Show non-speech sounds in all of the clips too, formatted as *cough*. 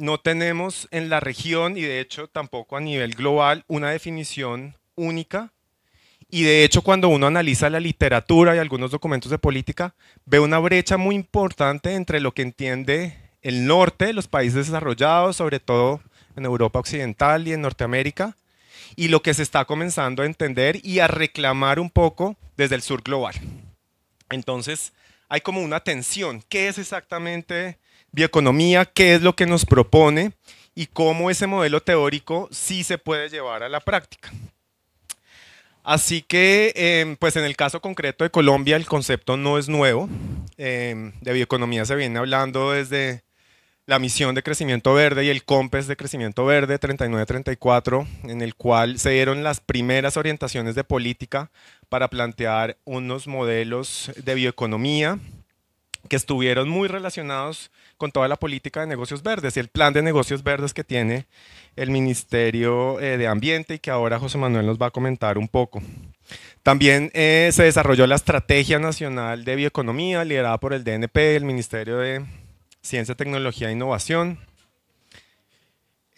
no tenemos en la región y de hecho tampoco a nivel global una definición única. Y de hecho cuando uno analiza la literatura y algunos documentos de política, ve una brecha muy importante entre lo que entiende el norte, los países desarrollados, sobre todo en Europa Occidental y en Norteamérica, y lo que se está comenzando a entender y a reclamar un poco desde el sur global. Entonces, hay como una tensión. ¿Qué es exactamente bioeconomía, qué es lo que nos propone y cómo ese modelo teórico sí se puede llevar a la práctica. Así que, em, pues en el caso concreto de Colombia, el concepto no es nuevo. Em, de bioeconomía se viene hablando desde la misión de crecimiento verde y el COMPES de crecimiento verde 39-34 en el cual se dieron las primeras orientaciones de política para plantear unos modelos de bioeconomía que estuvieron muy relacionados con toda la política de negocios verdes y el plan de negocios verdes que tiene el Ministerio eh, de Ambiente y que ahora José Manuel nos va a comentar un poco. También eh, se desarrolló la Estrategia Nacional de Bioeconomía liderada por el DNP, el Ministerio de Ciencia, Tecnología e Innovación.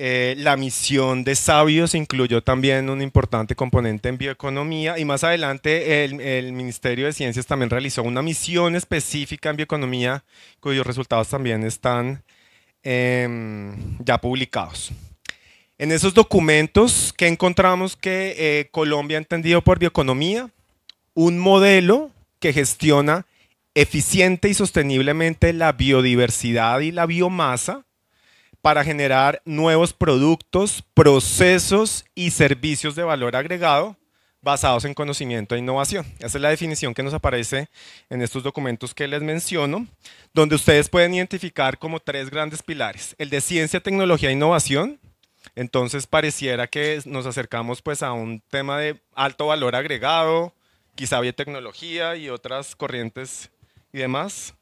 Eh, la misión de Sabios incluyó también un importante componente en bioeconomía y más adelante el, Ministerio de Ciencias también realizó una misión específica en bioeconomía cuyos resultados también están em, ya publicados. En esos documentos, que encontramos que eh, Colombia ha entendido por bioeconomía? Un modelo que gestiona eficiente y sosteniblemente la biodiversidad y la biomasa para generar nuevos productos, procesos y servicios de valor agregado basados en conocimiento e innovación. Esa es la definición que nos aparece en estos documentos que les menciono, donde ustedes pueden identificar como tres grandes pilares. El de ciencia, tecnología e innovación. Entonces pareciera que nos acercamos pues a un tema de alto valor agregado, quizá biotecnología y otras corrientes y demás.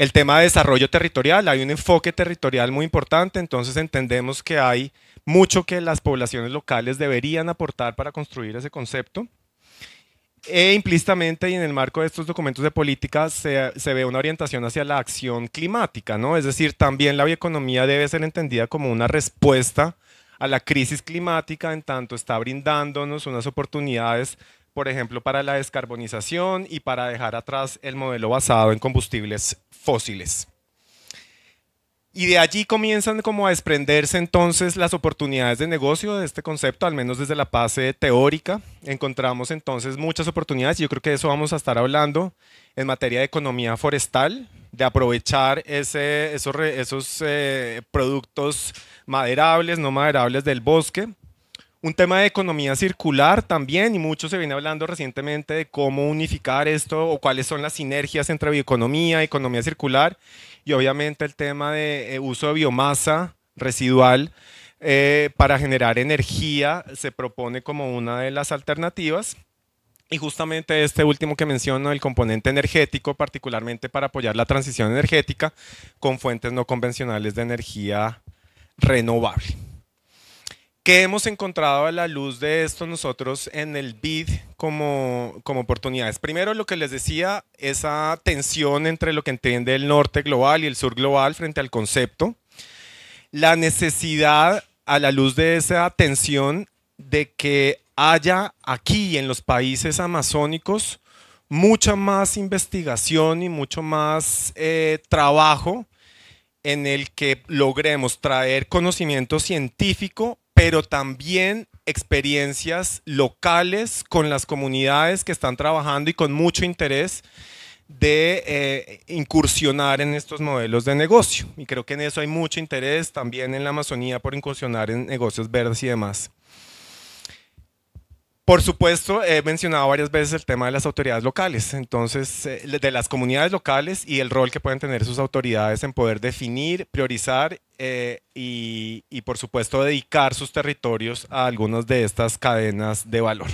El tema de desarrollo territorial, hay un enfoque territorial muy importante, entonces entendemos que hay mucho que las poblaciones locales deberían aportar para construir ese concepto. E implícitamente y en el marco de estos documentos de política se, se, ve una orientación hacia la acción climática, ¿no? Es decir, también la bioeconomía debe ser entendida como una respuesta a la crisis climática, en tanto está brindándonos unas oportunidades por ejemplo, para la descarbonización y para dejar atrás el modelo basado en combustibles fósiles. Y de allí comienzan como a desprenderse entonces las oportunidades de negocio de este concepto, al menos desde la base teórica. Encontramos entonces muchas oportunidades y yo creo que de eso vamos a estar hablando en materia de economía forestal, de aprovechar ese, esos, esos eh, productos maderables, no maderables del bosque un tema de economía circular también, y mucho se viene hablando recientemente de cómo unificar esto o cuáles son las sinergias entre bioeconomía, economía circular, y obviamente el tema de eh, uso de biomasa residual eh, para generar energía se propone como una de las alternativas. Y justamente este último que menciono, el componente energético, particularmente para apoyar la transición energética con fuentes no convencionales de energía renovable. ¿Qué hemos encontrado a la luz de esto nosotros en el BID como, como oportunidades? Primero, lo que les decía, esa tensión entre lo que entiende el norte global y el sur global frente al concepto. La necesidad a la luz de esa tensión de que haya aquí en los países amazónicos mucha más investigación y mucho más eh, trabajo en el que logremos traer conocimiento científico pero también experiencias locales con las comunidades que están trabajando y con mucho interés de eh, incursionar en estos modelos de negocio. Y creo que en eso hay mucho interés también en la Amazonía por incursionar en negocios verdes y demás. Por supuesto, he mencionado varias veces el tema de las autoridades locales, entonces, eh, de las comunidades locales y el rol que pueden tener sus autoridades en poder definir, priorizar eh, y, por supuesto, dedicar sus territorios a algunas de estas cadenas de valor.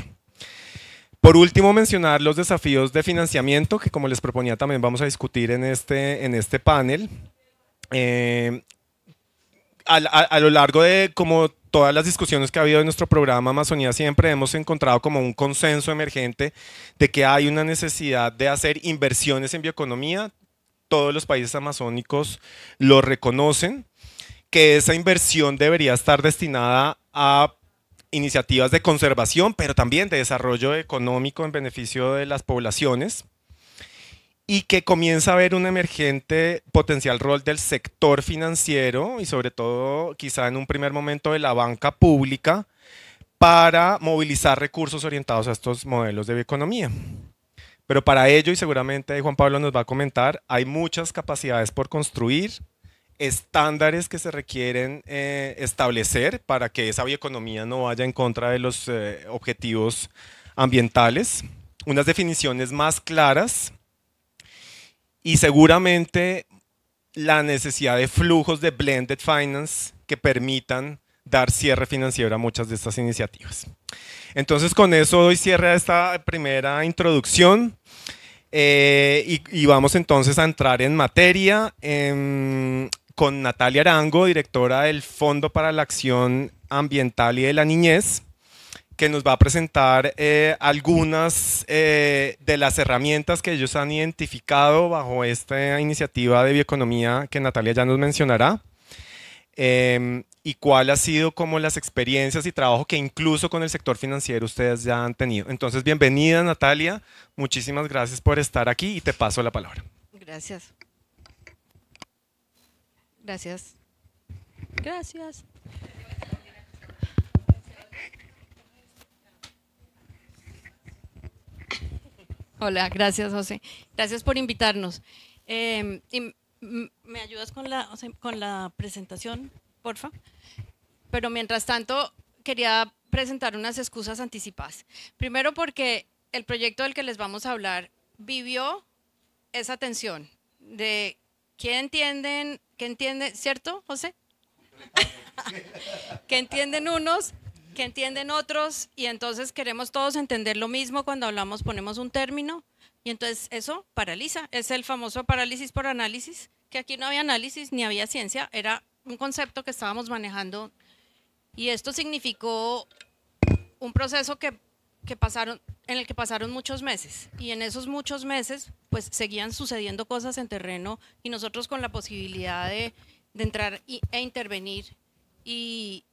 Por último, mencionar los desafíos de financiamiento, que como les proponía también vamos a discutir en este, en este panel. Eh, a, lo largo de como todas las discusiones que ha habido en nuestro programa Amazonía siempre hemos encontrado como un consenso emergente de que hay una necesidad de hacer inversiones en bioeconomía. Todos los países amazónicos lo reconocen, que esa inversión debería estar destinada a iniciativas de conservación, pero también de desarrollo económico en beneficio de las poblaciones y que comienza a haber un emergente potencial rol del sector financiero y sobre todo quizá en un primer momento de la banca pública para movilizar recursos orientados a estos modelos de bioeconomía. Pero para ello, y seguramente Juan Pablo nos va a comentar, hay muchas capacidades por construir, estándares que se requieren eh, establecer para que esa bioeconomía no vaya en contra de los eh, objetivos ambientales, unas definiciones más claras y seguramente la necesidad de flujos de blended finance que permitan dar cierre financiero a muchas de estas iniciativas. Entonces, con eso doy cierre a esta primera introducción eh, y, vamos entonces a entrar en materia em, con Natalia Arango, directora del Fondo para la Acción Ambiental y de la Niñez, que nos va a presentar eh, algunas eh, de las herramientas que ellos han identificado bajo esta iniciativa de bioeconomía que Natalia ya nos mencionará. Em, y cuál ha sido como las experiencias y trabajo que incluso con el sector financiero ustedes ya han tenido. Entonces, bienvenida Natalia, muchísimas gracias por estar aquí y te paso la palabra. Gracias. Gracias. Gracias. Hola, gracias José. Gracias por invitarnos. Em, ¿Me ayudas con la, con la presentación, porfa? Pero mientras tanto, quería presentar unas excusas anticipadas. Primero porque el proyecto del que les vamos a hablar vivió esa tensión de qué entienden, qué entienden, ¿cierto, José? *laughs* ¿Qué entienden unos que entienden otros y entonces queremos todos entender lo mismo cuando hablamos, ponemos un término y entonces eso paraliza, es el famoso parálisis por análisis, que aquí no había análisis ni había ciencia, era un concepto que estábamos manejando y esto significó un proceso que, pasaron, en el que pasaron muchos meses y en esos muchos meses pues seguían sucediendo cosas en terreno y nosotros con la posibilidad de, entrar e intervenir y,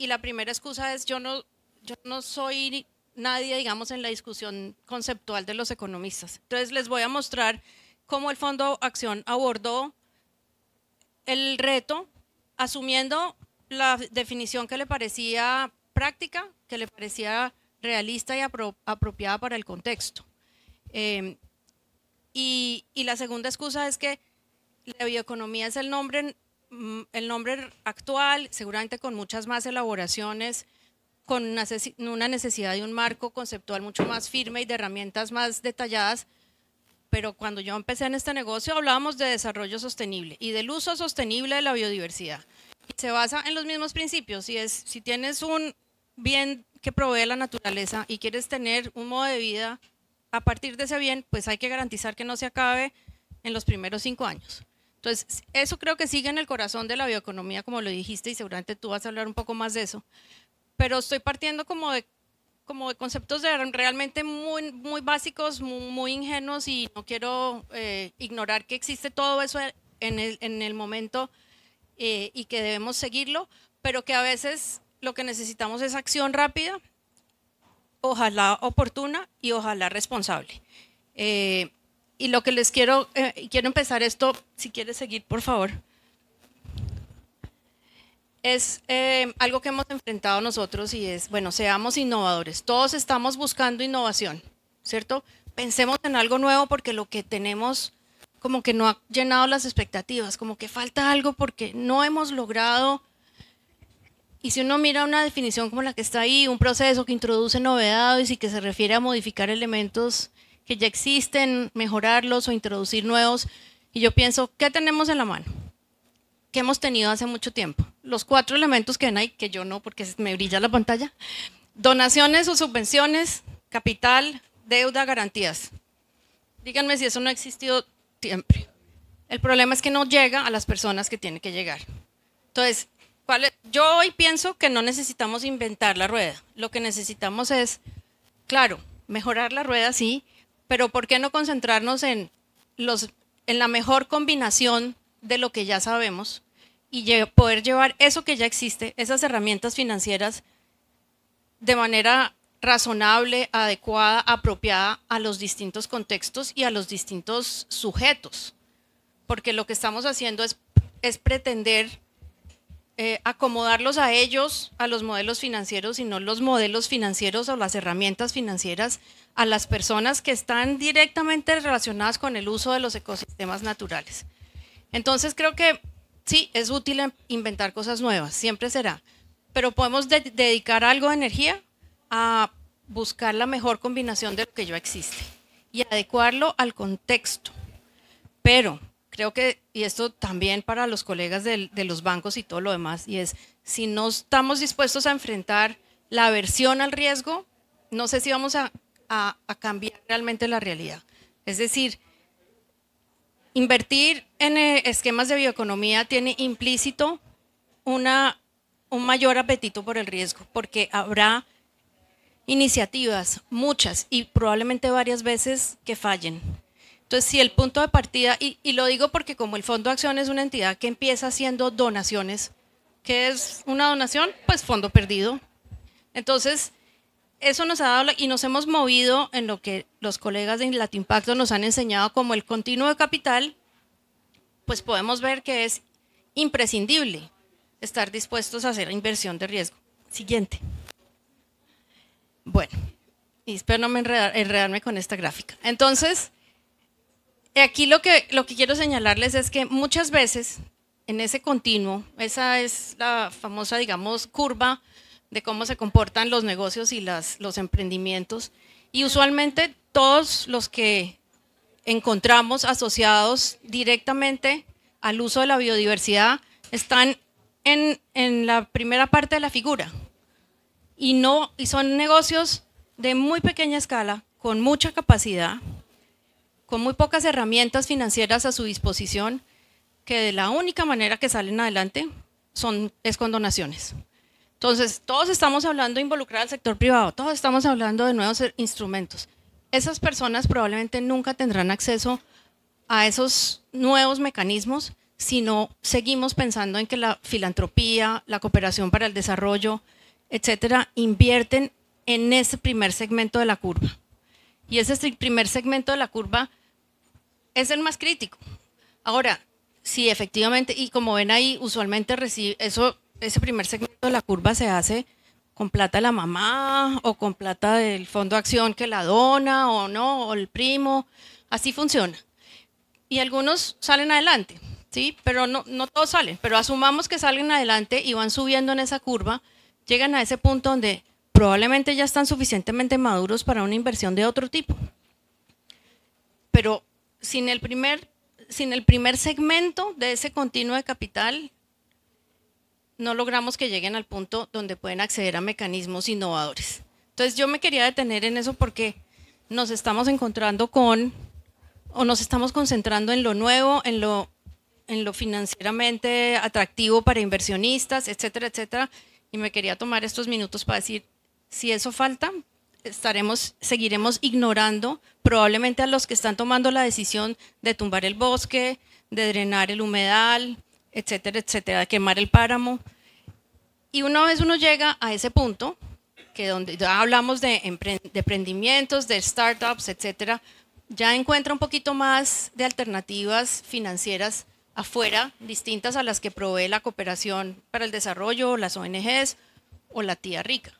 y la primera excusa es yo no, yo no soy nadie, digamos, en la discusión conceptual de los economistas. Entonces les voy a mostrar cómo el Fondo Acción abordó el reto, asumiendo la definición que le parecía práctica, que le parecía realista y apropiada para el contexto. Eh, y, y la segunda excusa es que la bioeconomía es el nombre Mm, el nombre actual, seguramente con muchas más elaboraciones, con una necesidad de un marco conceptual mucho más firme y de herramientas más detalladas, pero cuando yo empecé en este negocio hablábamos de desarrollo sostenible y del uso sostenible de la biodiversidad. Se basa en los mismos principios si tienes un bien que provee la naturaleza y quieres tener un modo de vida a partir de ese bien, pues hay que garantizar que no se acabe en los primeros cinco años. Entonces, eso creo que sigue en el corazón de la bioeconomía, como lo dijiste, y seguramente tú vas a hablar un poco más de eso. Pero estoy partiendo como de, como de conceptos realmente muy, muy básicos, muy, ingenuos, y no quiero eh, ignorar que existe todo eso en el, momento eh, y que debemos seguirlo, pero que a veces lo que necesitamos es acción rápida, ojalá oportuna y ojalá responsable. Eh, y lo que les quiero, eh, quiero empezar esto, si quieres seguir, por favor, es eh, algo que hemos enfrentado nosotros y es, bueno, seamos innovadores. Todos estamos buscando innovación, ¿cierto? Pensemos en algo nuevo porque lo que tenemos como que no ha llenado las expectativas, como que falta algo porque no hemos logrado... Y si uno mira una definición como la que está ahí, un proceso que introduce novedades y que se refiere a modificar elementos que ya existen, mejorarlos o introducir nuevos. Y yo pienso, ¿qué tenemos en la mano? ¿Qué hemos tenido hace mucho tiempo? Los cuatro elementos que ven ahí, que yo no porque me brilla la pantalla. Donaciones o subvenciones, capital, deuda, garantías. Díganme si eso no ha existido siempre. El problema es que no llega a las personas que tiene que llegar. Entonces, ¿cuál yo hoy pienso que no necesitamos inventar la rueda. Lo que necesitamos es, claro, mejorar la rueda, sí, pero ¿por qué no concentrarnos en, los, en la mejor combinación de lo que ya sabemos y poder llevar eso que ya existe, esas herramientas financieras, de manera razonable, adecuada, apropiada a los distintos contextos y a los distintos sujetos? Porque lo que estamos haciendo es, es pretender eh, acomodarlos a ellos, a los modelos financieros, y no los modelos financieros o las herramientas financieras a las personas que están directamente relacionadas con el uso de los ecosistemas naturales. Entonces creo que sí, es útil em, inventar cosas nuevas, siempre será, pero podemos dedicar algo de energía a buscar la mejor combinación de lo que ya existe y adecuarlo al contexto. Pero creo que, y esto también para los colegas de los bancos y todo lo demás, y es, si no estamos dispuestos a enfrentar la aversión al riesgo, no sé si vamos a, cambiar realmente la realidad. Es decir, invertir en eh, esquemas de bioeconomía tiene implícito una, un mayor apetito por el riesgo, porque habrá iniciativas, muchas y probablemente varias veces que fallen, entonces, si el punto de partida, y, lo digo porque como el Fondo de Acción es una entidad que empieza haciendo donaciones, ¿qué es una donación? Pues fondo perdido. Entonces, eso nos ha dado y nos hemos movido en lo que los colegas de Latimpacto nos han enseñado como el continuo de capital, pues podemos ver que es imprescindible estar dispuestos a hacer inversión de riesgo. Siguiente. Bueno, y espero no me enredarme con esta gráfica. Entonces, aquí lo que, lo que quiero señalarles es que muchas veces en ese continuo, esa es la famosa, digamos, curva de cómo se comportan los negocios y las, los emprendimientos. Y usualmente todos los que encontramos asociados directamente al uso de la biodiversidad están en, en la primera parte de la figura. Y, no, y son negocios de muy pequeña escala, con mucha capacidad, con muy pocas herramientas financieras a su disposición, que de la única manera que salen adelante son, es con donaciones. Entonces, todos estamos hablando de involucrar al sector privado, todos estamos hablando de nuevos instrumentos. Esas personas probablemente nunca tendrán acceso a esos nuevos mecanismos si no seguimos pensando en que la filantropía, la cooperación para el desarrollo, etcétera, invierten en ese primer segmento de la curva. Y ese primer segmento de la curva es el más crítico. Ahora, sí, efectivamente, y como ven ahí, usualmente eso, ese primer segmento de la curva se hace con plata de la mamá o con plata del fondo de acción que la dona o no, o el primo, así funciona. Y algunos salen adelante, ¿sí? Pero no, no todos salen, pero asumamos que salen adelante y van subiendo en esa curva, llegan a ese punto donde probablemente ya están suficientemente maduros para una inversión de otro tipo. Pero sin el primer, sin el primer segmento de ese continuo de capital, no logramos que lleguen al punto donde pueden acceder a mecanismos innovadores. Entonces yo me quería detener en eso porque nos estamos encontrando con, o nos estamos concentrando en lo nuevo, en lo, en lo financieramente atractivo para inversionistas, etcétera, etcétera. Y me quería tomar estos minutos para decir si eso falta, estaremos, seguiremos ignorando probablemente a los que están tomando la decisión de tumbar el bosque, de drenar el humedal, etcétera, etcétera, de quemar el páramo. Y una vez uno llega a ese punto, que donde ya hablamos de emprendimientos, de startups, etcétera, ya encuentra un poquito más de alternativas financieras afuera, distintas a las que provee la cooperación para el desarrollo, las ONGs o la tía rica.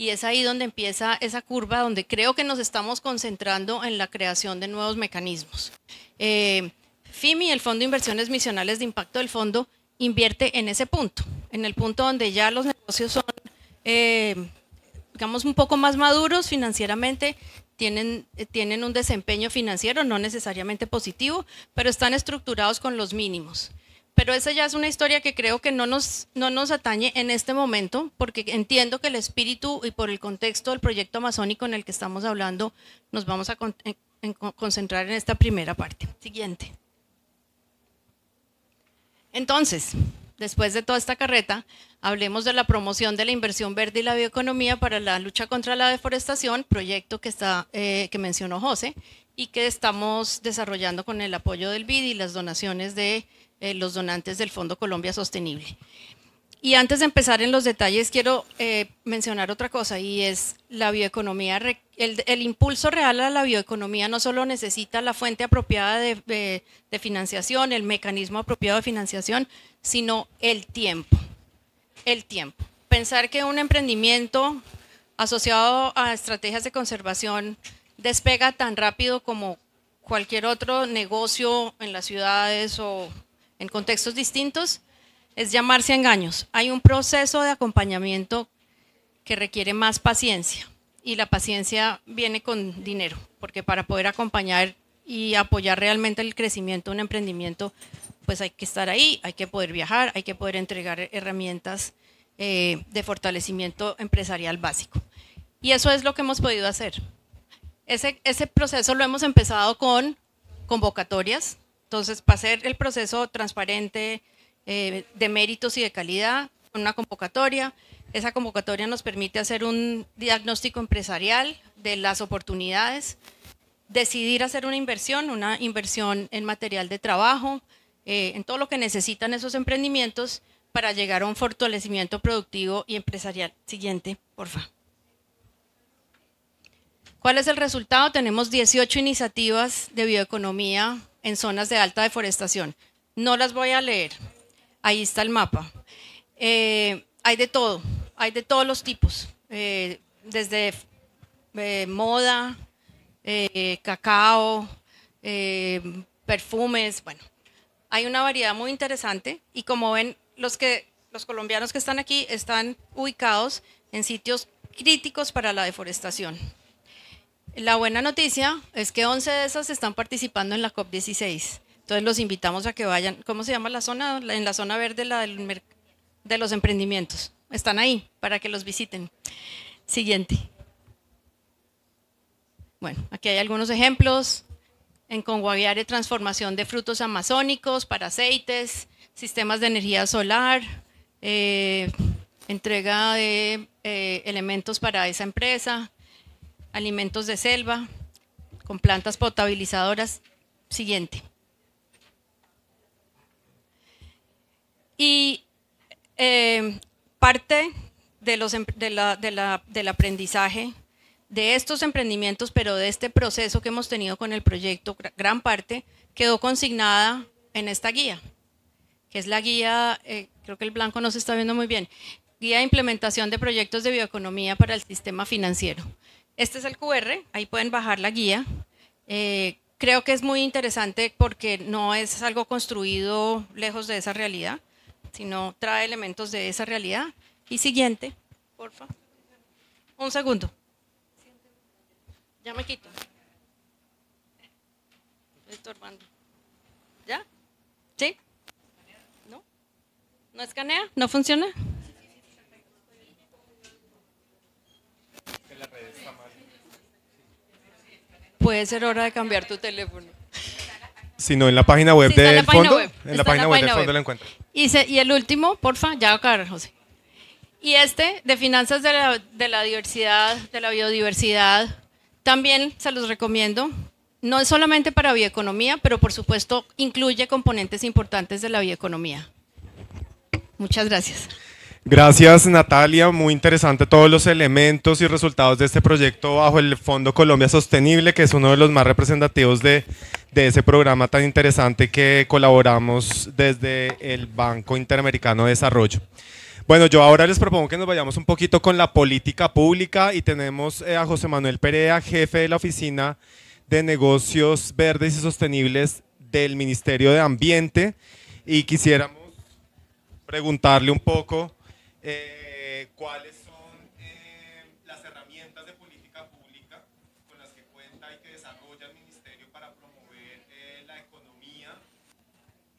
Y es ahí donde empieza esa curva donde creo que nos estamos concentrando en la creación de nuevos mecanismos. Eh, FIMI, el Fondo de Inversiones Misionales de Impacto del Fondo, invierte en ese punto, en el punto donde ya los negocios son, eh, digamos, un poco más maduros financieramente, tienen, eh, tienen un desempeño financiero no necesariamente positivo, pero están estructurados con los mínimos pero esa ya es una historia que creo que no nos, no nos atañe en este momento, porque entiendo que el espíritu y por el contexto del proyecto amazónico en el que estamos hablando, nos vamos a concentrar en esta primera parte. Siguiente. Entonces, después de toda esta carreta, hablemos de la promoción de la inversión verde y la bioeconomía para la lucha contra la deforestación, proyecto que, está, eh, que mencionó José y que estamos desarrollando con el apoyo del BID y las donaciones de eh, los donantes del Fondo Colombia Sostenible. Y antes de empezar en los detalles, quiero eh, mencionar otra cosa y es la bioeconomía. El, impulso real a la bioeconomía no solo necesita la fuente apropiada de financiación, el mecanismo apropiado de financiación, sino el tiempo. El tiempo. Pensar que un emprendimiento asociado a estrategias de conservación despega tan rápido como cualquier otro negocio en las ciudades o en contextos distintos, es llamarse a engaños. Hay un proceso de acompañamiento que requiere más paciencia y la paciencia viene con dinero, porque para poder acompañar y apoyar realmente el crecimiento de un emprendimiento, pues hay que estar ahí, hay que poder viajar, hay que poder entregar herramientas eh, de fortalecimiento empresarial básico. Y eso es lo que hemos podido hacer. Ese, ese proceso lo hemos empezado con convocatorias, entonces, para hacer el proceso transparente eh, de méritos y de calidad, una convocatoria, esa convocatoria nos permite hacer un diagnóstico empresarial de las oportunidades, decidir hacer una inversión, una inversión en material de trabajo, eh, en todo lo que necesitan esos emprendimientos para llegar a un fortalecimiento productivo y empresarial. Siguiente, por porfa. ¿Cuál es el resultado? Tenemos 18 iniciativas de bioeconomía en zonas de alta deforestación. No las voy a leer. Ahí está el mapa. Eh, hay de todo, hay de todos los tipos, eh, desde eh, moda, cacao, perfumes, bueno, hay una variedad muy interesante y como ven, los, que, los colombianos que están aquí están ubicados en sitios críticos para la deforestación. La buena noticia es que 11 de esas están participando en la COP16. Entonces los invitamos a que vayan. ¿Cómo se llama la zona? En la zona verde la del de los emprendimientos. Están ahí para que los visiten. Siguiente. Bueno, aquí hay algunos ejemplos. En Conguaviare, transformación de frutos amazónicos para aceites, sistemas de energía solar, eh, entrega de eh, elementos para esa empresa, alimentos de selva, con plantas potabilizadoras. Siguiente. Y eh, parte de los, em-, del aprendizaje de estos emprendimientos, pero de este proceso que hemos tenido con el proyecto, gran parte quedó consignada en esta guía, que es la guía, eh, creo que el blanco no se está viendo muy bien, guía de implementación de proyectos de bioeconomía para el sistema financiero. Este es el QR, ahí pueden bajar la guía. Eh, creo que es muy interesante porque no es algo construido lejos de esa realidad, sino trae elementos de esa realidad. Y siguiente, porfa. Un segundo. Ya me quito. ¿Ya? ¿Sí? ¿No? ¿No escanea? ¿No funciona? puede ser hora de cambiar tu teléfono. Sino en la página web de fondo. En, la página, web, del fondo lo encuentro. Y, y el último, porfa, ya va a acabar, José. Y este, de finanzas de la, de la diversidad, de la biodiversidad, también se los recomiendo. No es solamente para bioeconomía, pero por supuesto incluye componentes importantes de la bioeconomía. Muchas gracias. Gracias Natalia, muy interesante todos los elementos y resultados de este proyecto bajo el Fondo Colombia Sostenible, que es uno de los más representativos de, ese programa tan interesante que colaboramos desde el Banco Interamericano de Desarrollo. Bueno, yo ahora les propongo que nos vayamos un poquito con la política pública y tenemos eh, a José Manuel Perea, jefe de la Oficina de Negocios Verdes y Sostenibles del Ministerio de Ambiente y quisiéramos preguntarle un poco eh, cuáles son eh, las herramientas de política pública con las que cuenta y que desarrolla el ministerio para promover eh, la economía.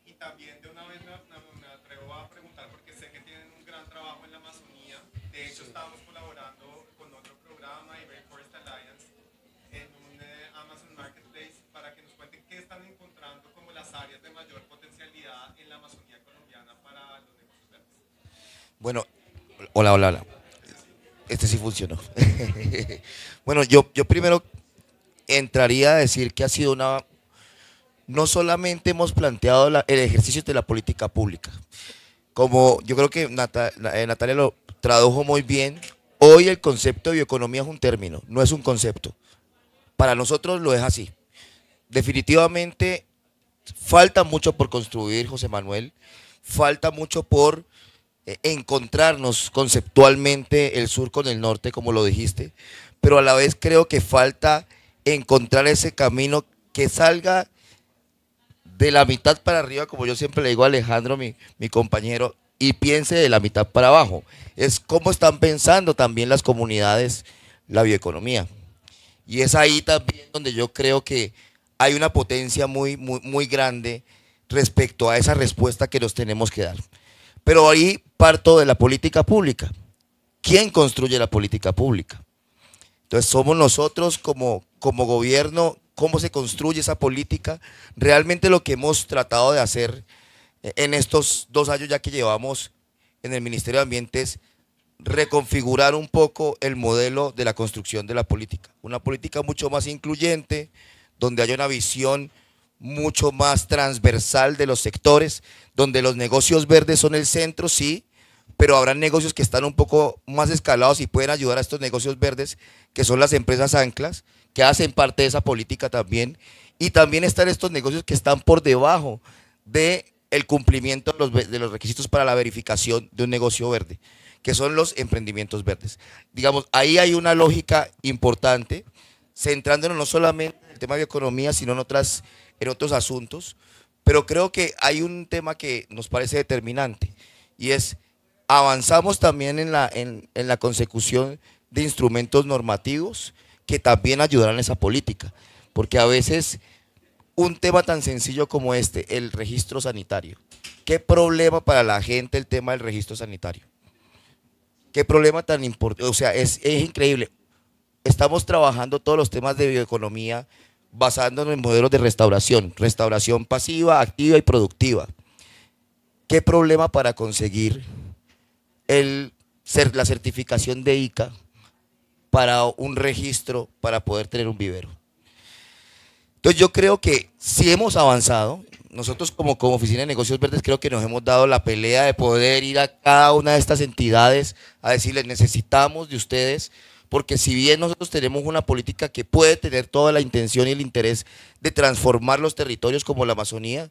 Y también de una vez me, atrevo a preguntar porque sé que tienen un gran trabajo en la Amazonía. De hecho, estamos colaborando con otro programa, Iberian Forest Alliance, en un Amazon Marketplace para que nos cuenten qué están encontrando como las áreas de mayor potencialidad en la Amazonía colombiana para los negocios verdes. Bueno, Hola, hola, hola. Este sí funcionó. *laughs* bueno, yo, yo primero entraría a decir que ha sido una... No solamente hemos planteado el ejercicio de la política pública, como yo creo que eh, Natalia lo tradujo muy bien, hoy el concepto de bioeconomía es un término, no es un concepto. Para nosotros lo es así. Definitivamente falta mucho por construir, José Manuel, falta mucho por eh, encontrarnos conceptualmente el sur con el norte, como lo dijiste, pero a la vez creo que falta encontrar ese camino que salga de la mitad para arriba, como yo siempre le digo a Alejandro, mi, compañero, y piense de la mitad para abajo. Es como están pensando también las comunidades la bioeconomía. Y es ahí también donde yo creo que hay una potencia muy, muy, muy grande respecto a esa respuesta que nos tenemos que dar. Pero ahí parto de la política pública. ¿Quién construye la política pública? Entonces, somos nosotros como, como gobierno, cómo se construye esa política. Realmente lo que hemos tratado de hacer en estos dos años ya que llevamos en el Ministerio de Ambiente es reconfigurar un poco el modelo de la construcción de la política. Una política mucho más incluyente, donde haya una visión mucho más transversal de los sectores, donde los negocios verdes son el centro, sí, pero habrá negocios que están un poco más escalados y pueden ayudar a estos negocios verdes, que son las empresas anclas, que hacen parte de esa política también, y también están estos negocios que están por debajo de el cumplimiento de los requisitos para la verificación de un negocio verde, que son los emprendimientos verdes. Digamos, ahí hay una lógica importante, centrándonos no solamente tema de bioeconomía, sino en, otras, en otros asuntos. Pero creo que hay un tema que nos parece determinante y es avanzamos también en la, en, la consecución de instrumentos normativos que también ayudarán a esa política. Porque a veces un tema tan sencillo como este, el registro sanitario, ¿qué problema para la gente el tema del registro sanitario? ¿Qué problema tan importante? O sea, es, es increíble estamos trabajando todos los temas de bioeconomía, basándonos en modelos de restauración, restauración pasiva, activa y productiva. ¿Qué problema para conseguir el, la certificación de ICA para un registro para poder tener un vivero? Entonces yo creo que si hemos avanzado, nosotros como, como Oficina de Negocios Verdes creo que nos hemos dado la pelea de poder ir a cada una de estas entidades a decirles necesitamos de ustedes porque si bien nosotros tenemos una política que puede tener toda la intención y el interés de transformar los territorios como la Amazonía,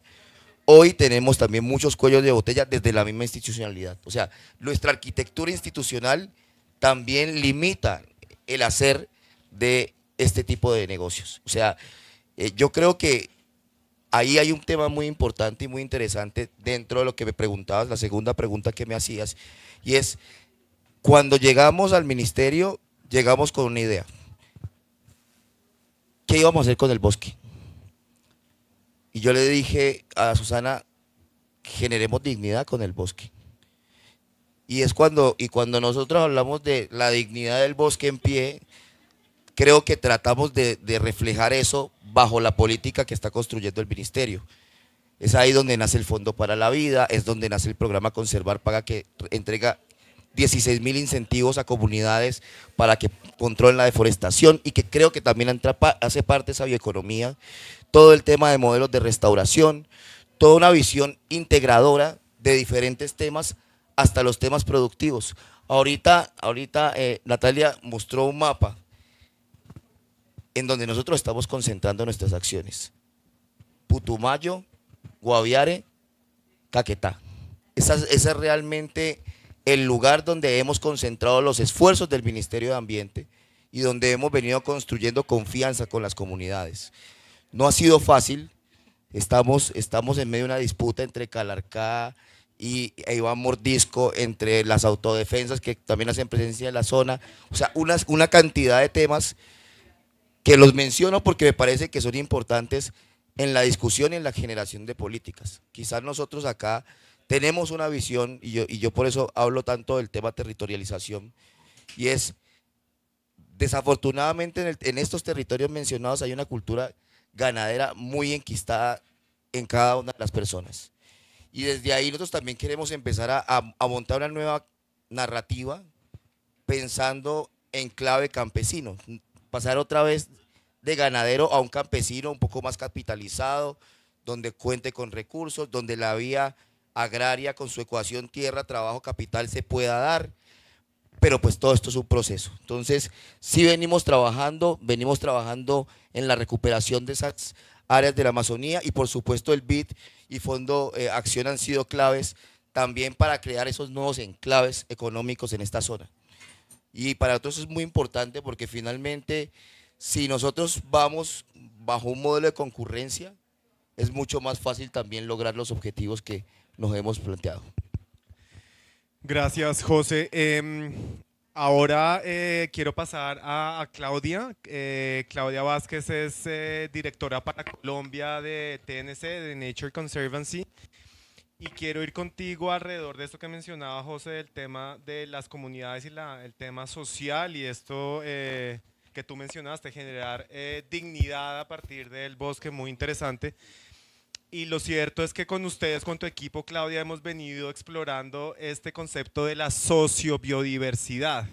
hoy tenemos también muchos cuellos de botella desde la misma institucionalidad. O sea, nuestra arquitectura institucional también limita el hacer de este tipo de negocios. O sea, eh, yo creo que ahí hay un tema muy importante y muy interesante dentro de lo que me preguntabas, la segunda pregunta que me hacías, y es, cuando llegamos al ministerio, llegamos con una idea. ¿Qué íbamos a hacer con el bosque? Y yo le dije a Susana, generemos dignidad con el bosque. Y es cuando, y cuando nosotros hablamos de la dignidad del bosque en pie, creo que tratamos de, de reflejar eso bajo la política que está construyendo el ministerio. Es ahí donde nace el Fondo para la Vida, es donde nace el programa Conservar Paga que entrega 16 mil incentivos a comunidades para que controlen la deforestación y que creo que también hace parte de esa bioeconomía, todo el tema de modelos de restauración, toda una visión integradora de diferentes temas hasta los temas productivos. Ahorita, ahorita eh, Natalia mostró un mapa en donde nosotros estamos concentrando nuestras acciones. Putumayo, Guaviare, Caquetá. Esa, esa es realmente el lugar donde hemos concentrado los esfuerzos del Ministerio de Ambiente y donde hemos venido construyendo confianza con las comunidades. No ha sido fácil, estamos, estamos en medio de una disputa entre Calarcá y e Iván Mordisco, entre las autodefensas que también hacen presencia en la zona, o sea, una, una cantidad de temas que los menciono porque me parece que son importantes en la discusión y en la generación de políticas. Quizás nosotros acá tenemos una visión, y yo, y yo por eso hablo tanto del tema territorialización, y es, desafortunadamente en, estos territorios mencionados hay una cultura ganadera muy enquistada en cada una de las personas. Y desde ahí nosotros también queremos empezar a, a, montar una nueva narrativa pensando en clave campesino, pasar otra vez de ganadero a un campesino un poco más capitalizado, donde cuente con recursos, donde la vía agraria con su ecuación tierra, trabajo, capital se pueda dar. Pero pues todo esto es un proceso. Entonces, si venimos trabajando, venimos trabajando en la recuperación de esas áreas de la Amazonía y por supuesto el BID y Fondo eh, Acción han sido claves también para crear esos nuevos enclaves económicos en esta zona. Y para nosotros es muy importante porque finalmente si nosotros vamos bajo un modelo de concurrencia, es mucho más fácil también lograr los objetivos que, nos hemos planteado. Gracias, José. Em, ahora eh, quiero pasar a, Claudia. Eh, Claudia Vázquez es eh, directora para Colombia de TNC, de Nature Conservancy. Y quiero ir contigo alrededor de esto que mencionaba José, del tema de las comunidades y el tema social y esto que tú mencionaste, generar dignidad a partir del bosque, muy interesante. Y lo cierto es que con ustedes, con tu equipo, Claudia, hemos venido explorando este concepto de la sociobiodiversidad,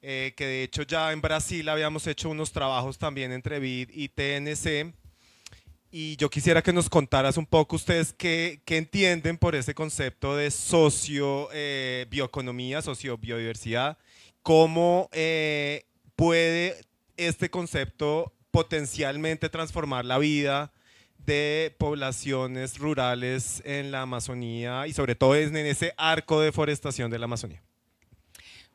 eh, que de hecho ya en Brasil habíamos hecho unos trabajos también entre BID y TNC. Y yo quisiera que nos contaras un poco ustedes qué, entienden por ese concepto de socio eh, sociobiodiversidad. cómo eh, puede este concepto potencialmente transformar la vida de poblaciones rurales en la Amazonía y sobre todo en ese arco de forestación de la Amazonía.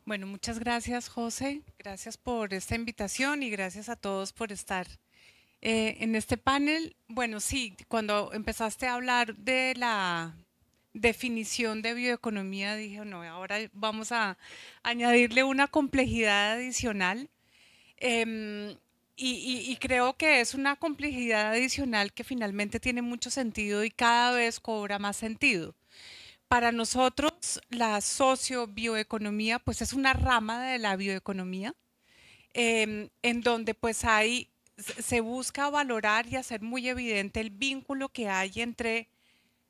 Bueno, muchas gracias José, gracias por esta invitación y gracias a todos por estar eh, en este panel. Bueno, sí, cuando empezaste a hablar de la definición de bioeconomía, dije, no, ahora vamos a añadirle una complejidad adicional. Em, y, creo que es una complejidad adicional que finalmente tiene mucho sentido y cada vez cobra más sentido. Para nosotros, la socio-bioeconomía, pues es una rama de la bioeconomía, em, en donde pues hay, se busca valorar y hacer muy evidente el vínculo que hay entre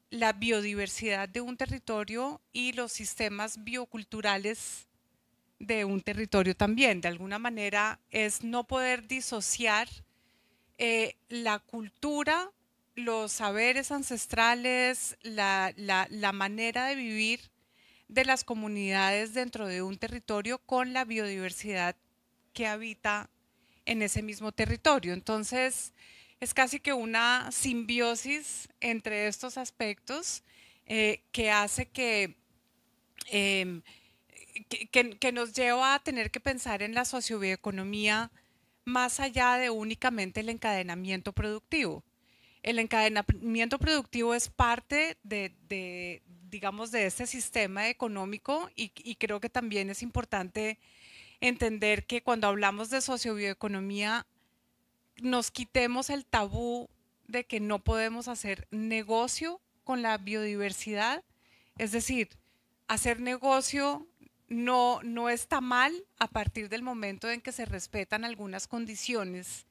la biodiversidad de un territorio y los sistemas bioculturales de un territorio también. De alguna manera es no poder disociar eh, la cultura, los saberes ancestrales, la, manera de vivir de las comunidades dentro de un territorio con la biodiversidad que habita en ese mismo territorio. Entonces, es casi que una simbiosis entre estos aspectos eh, que hace que em, que, nos lleva a tener que pensar en la socioeconomía más allá de únicamente el encadenamiento productivo. El encadenamiento productivo es parte de, digamos, de este sistema económico y, creo que también es importante entender que cuando hablamos de sociobioeconomía nos quitemos el tabú de que no podemos hacer negocio con la biodiversidad, es decir, hacer negocio no, está mal a partir del momento en que se respetan algunas condiciones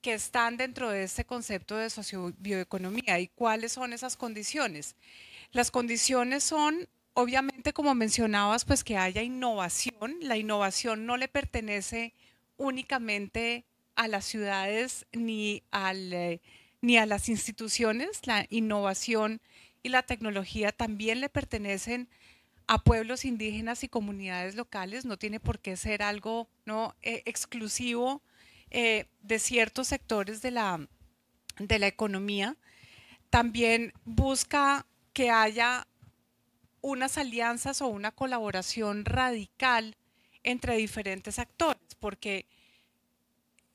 que están dentro de este concepto de sociobioeconomía. ¿Y cuáles son esas condiciones? Las condiciones son, obviamente, como mencionabas, pues que haya innovación. La innovación no le pertenece únicamente a las ciudades ni, ni a las instituciones. La innovación y la tecnología también le pertenecen a pueblos indígenas y comunidades locales, no tiene por qué ser algo ¿no? Eh, exclusivo eh, de ciertos sectores de la, de la economía. También busca que haya unas alianzas o una colaboración radical entre diferentes actores, porque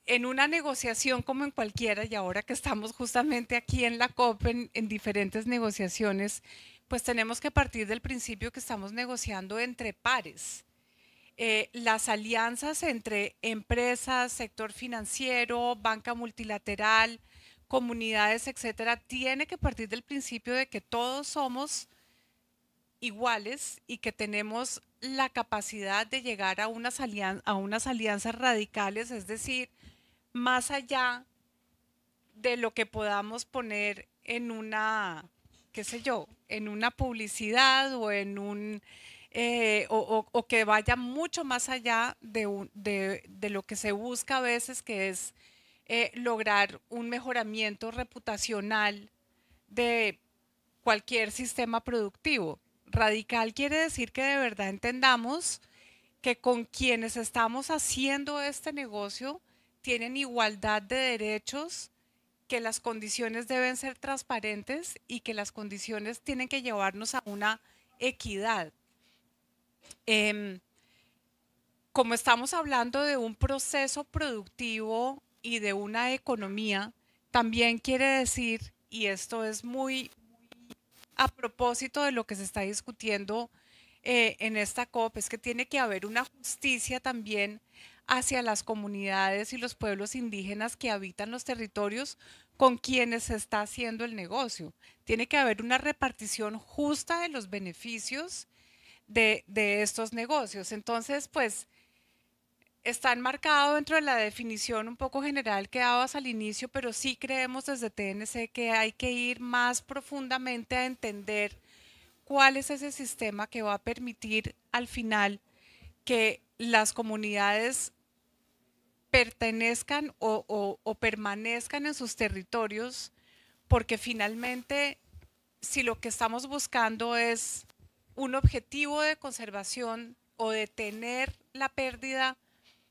en una negociación como en cualquiera, y ahora que estamos justamente aquí en la COP en diferentes negociaciones, pues tenemos que partir del principio que estamos negociando entre pares. Eh, las alianzas entre empresas, sector financiero, banca multilateral, comunidades, etcétera, tiene que partir del principio de que todos somos iguales y que tenemos la capacidad de llegar a a unas alianzas radicales, es decir, más allá de lo que podamos poner en una qué sé yo, en una publicidad o en un... Eh, o, que vaya mucho más allá de, lo que se busca a veces, que es eh, lograr un mejoramiento reputacional de cualquier sistema productivo. Radical quiere decir que de verdad entendamos que con quienes estamos haciendo este negocio tienen igualdad de derechos, que las condiciones deben ser transparentes y que las condiciones tienen que llevarnos a una equidad. Em, como estamos hablando de un proceso productivo y de una economía, también quiere decir, y esto es muy, a propósito de lo que se está discutiendo eh, en esta COP, es que tiene que haber una justicia también hacia las comunidades y los pueblos indígenas que habitan los territorios con quienes se está haciendo el negocio. Tiene que haber una repartición justa de los beneficios de, estos negocios. Entonces, pues, está enmarcado dentro de la definición un poco general que dabas al inicio, pero sí creemos desde TNC que hay que ir más profundamente a entender cuál es ese sistema que va a permitir al final que las comunidades pertenezcan o, permanezcan en sus territorios, porque finalmente si lo que estamos buscando es un objetivo de conservación o de tener la pérdida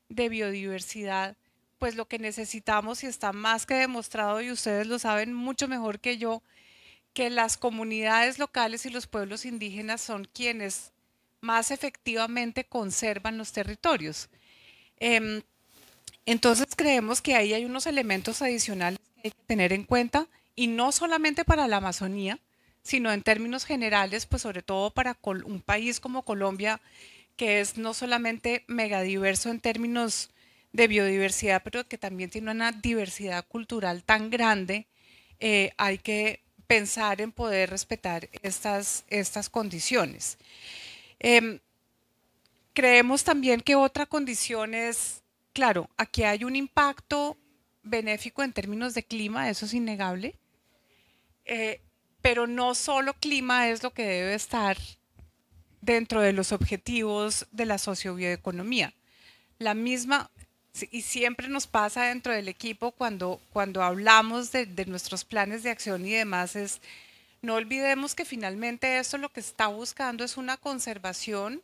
de biodiversidad, pues lo que necesitamos y está más que demostrado y ustedes lo saben mucho mejor que yo, que las comunidades locales y los pueblos indígenas son quienes más efectivamente conservan los territorios. Em, entonces creemos que ahí hay unos elementos adicionales que hay que tener en cuenta y no solamente para la Amazonía, sino en términos generales, pues sobre todo para un país como Colombia, que es no solamente megadiverso en términos de biodiversidad, pero que también tiene una diversidad cultural tan grande, eh, hay que pensar en poder respetar estas, estas condiciones. Em, creemos también que otra condición es claro, aquí hay un impacto benéfico en términos de clima, eso es innegable, eh, pero no solo clima es lo que debe estar dentro de los objetivos de la sociobioeconomía. La misma, y siempre nos pasa dentro del equipo cuando, cuando hablamos de, de nuestros planes de acción y demás, es no olvidemos que finalmente esto lo que está buscando es una conservación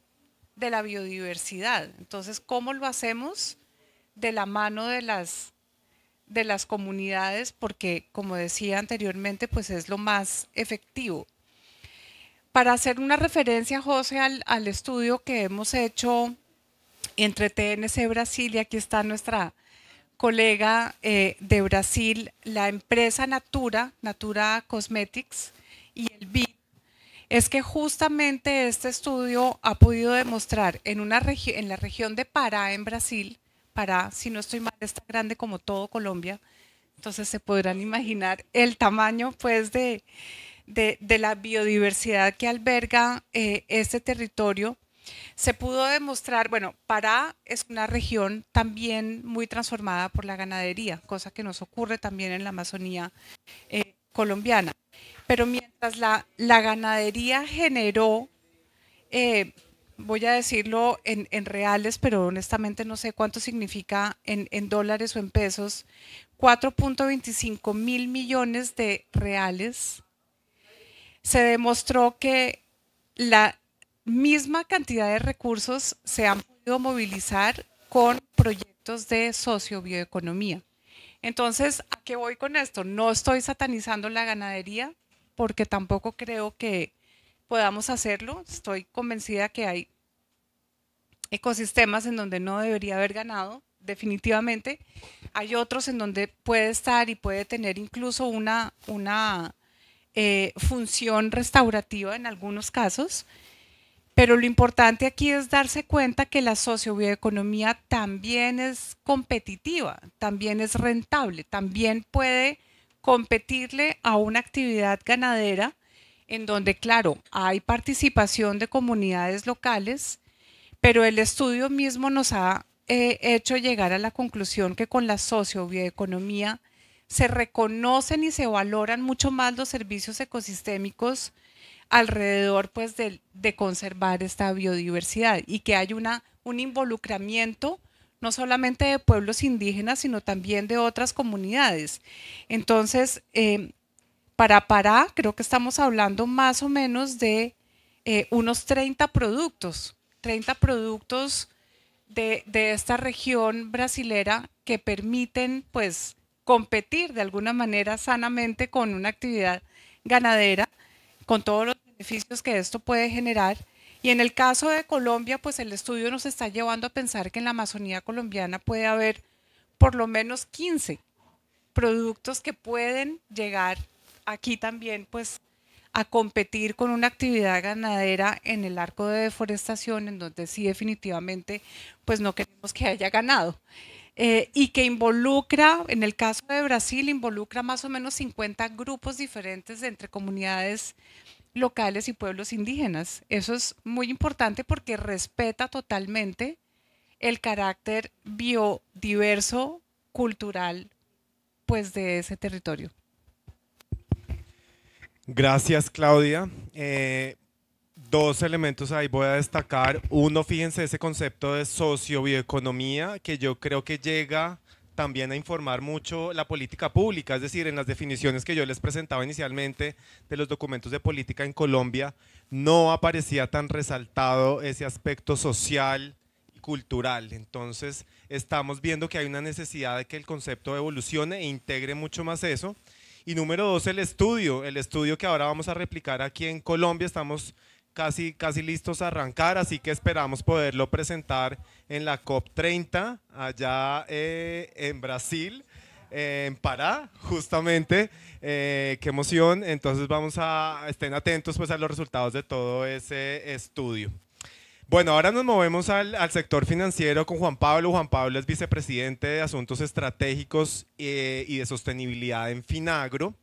de la biodiversidad. Entonces, ¿cómo lo hacemos? de la mano de las, de las comunidades porque, como decía anteriormente, pues es lo más efectivo. Para hacer una referencia, José, al, estudio que hemos hecho entre TNC Brasil y aquí está nuestra colega eh, de Brasil, la empresa Natura, Natura Cosmetics y el BIM, es que justamente este estudio ha podido demostrar en, una en la región de Pará, en Brasil, Pará, si no estoy mal, es tan grande como todo Colombia. Entonces se podrán imaginar el tamaño pues de, de, la biodiversidad que alberga eh, este territorio. Se pudo demostrar, bueno, Pará es una región también muy transformada por la ganadería, cosa que nos ocurre también en la Amazonía eh, colombiana. Pero mientras la, la ganadería generó eh, voy a decirlo en, reales, pero honestamente no sé cuánto significa en, dólares o en pesos, 4.25 mil millones de reales, se demostró que la misma cantidad de recursos se han podido movilizar con proyectos de socio-bioeconomía. Entonces, ¿a qué voy con esto? No estoy satanizando la ganadería porque tampoco creo que podamos hacerlo. Estoy convencida que hay ecosistemas en donde no debería haber ganado, definitivamente. Hay otros en donde puede estar y puede tener incluso una, una eh, función restaurativa en algunos casos. Pero lo importante aquí es darse cuenta que la socio-bioeconomía también es competitiva, también es rentable, también puede competirle a una actividad ganadera en donde, claro, hay participación de comunidades locales, pero el estudio mismo nos ha eh, hecho llegar a la conclusión que con la socio-bioeconomía se reconocen y se valoran mucho más los servicios ecosistémicos alrededor pues, de, conservar esta biodiversidad y que hay una, un involucramiento no solamente de pueblos indígenas, sino también de otras comunidades. Entonces, eh, para Pará creo que estamos hablando más o menos de eh, unos 30 productos, 30 productos de, esta región brasilera que permiten pues competir de alguna manera sanamente con una actividad ganadera, con todos los beneficios que esto puede generar. Y en el caso de Colombia, pues el estudio nos está llevando a pensar que en la Amazonía colombiana puede haber por lo menos 15 productos que pueden llegar aquí también pues a competir con una actividad ganadera en el arco de deforestación, en donde sí definitivamente pues no queremos que haya ganado. Eh, y que involucra, en el caso de Brasil, involucra más o menos 50 grupos diferentes entre comunidades locales y pueblos indígenas. Eso es muy importante porque respeta totalmente el carácter biodiverso cultural pues de ese territorio. Gracias, Claudia. Eh, dos elementos ahí voy a destacar. Uno, fíjense ese concepto de socio-bioeconomía que yo creo que llega también a informar mucho la política pública, es decir, en las definiciones que yo les presentaba inicialmente de los documentos de política en Colombia, no aparecía tan resaltado ese aspecto social y cultural. Entonces, estamos viendo que hay una necesidad de que el concepto evolucione e integre mucho más eso. Y número dos, el estudio, el estudio que ahora vamos a replicar aquí en Colombia. Estamos casi, casi listos a arrancar, así que esperamos poderlo presentar en la COP30 allá eh, en Brasil. Eh, en Pará, justamente, eh, qué emoción, entonces vamos a, estén atentos pues a los resultados de todo ese estudio. Bueno, ahora nos movemos al, sector financiero con Juan Pablo. Juan Pablo es vicepresidente de Asuntos Estratégicos eh, y de Sostenibilidad en Finagro.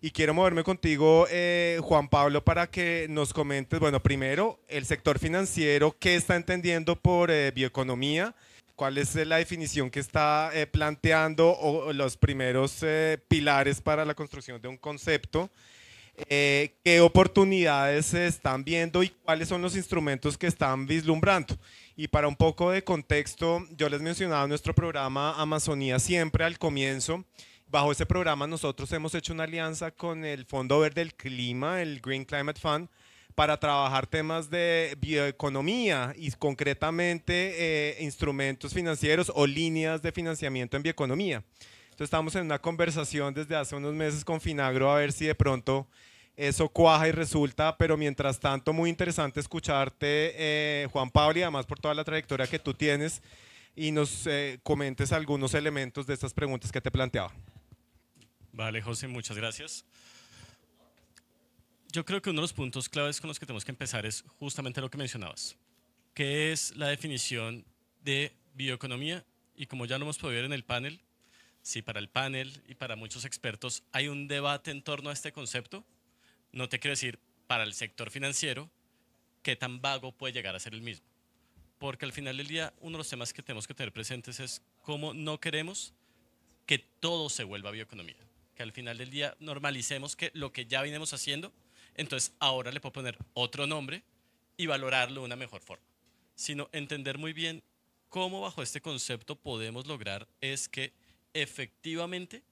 Y quiero moverme contigo, eh, Juan Pablo, para que nos comentes, bueno, primero, el sector financiero, ¿qué está entendiendo por eh, bioeconomía? ¿Cuál es la definición que está planteando o los primeros pilares para la construcción de un concepto? Eh, qué oportunidades se están viendo y cuáles son los instrumentos que están vislumbrando. Y para un poco de contexto, yo les mencionaba nuestro programa Amazonía siempre al comienzo. Bajo ese programa nosotros hemos hecho una alianza con el Fondo Verde del Clima, el Green Climate Fund, para trabajar temas de bioeconomía y concretamente eh, instrumentos financieros o líneas de financiamiento en bioeconomía estamos en una conversación desde hace unos meses con Finagro a ver si de pronto eso cuaja y resulta, pero mientras tanto muy interesante escucharte, eh, Juan Pablo, y además por toda la trayectoria que tú tienes y nos eh, comentes algunos elementos de estas preguntas que te planteaba. Vale, José, muchas gracias. Yo creo que uno de los puntos claves con los que tenemos que empezar es justamente lo que mencionabas, que es la definición de bioeconomía y como ya lo hemos podido ver en el panel, si para el panel y para muchos expertos hay un debate en torno a este concepto, no te quiero decir para el sector financiero qué tan vago puede llegar a ser el mismo. Porque al final del día, uno de los temas que tenemos que tener presentes es cómo no queremos que todo se vuelva bioeconomía. Que al final del día normalicemos que lo que ya vinimos haciendo, entonces ahora le puedo poner otro nombre y valorarlo de una mejor forma. Sino entender muy bien cómo bajo este concepto podemos lograr es que efectivamente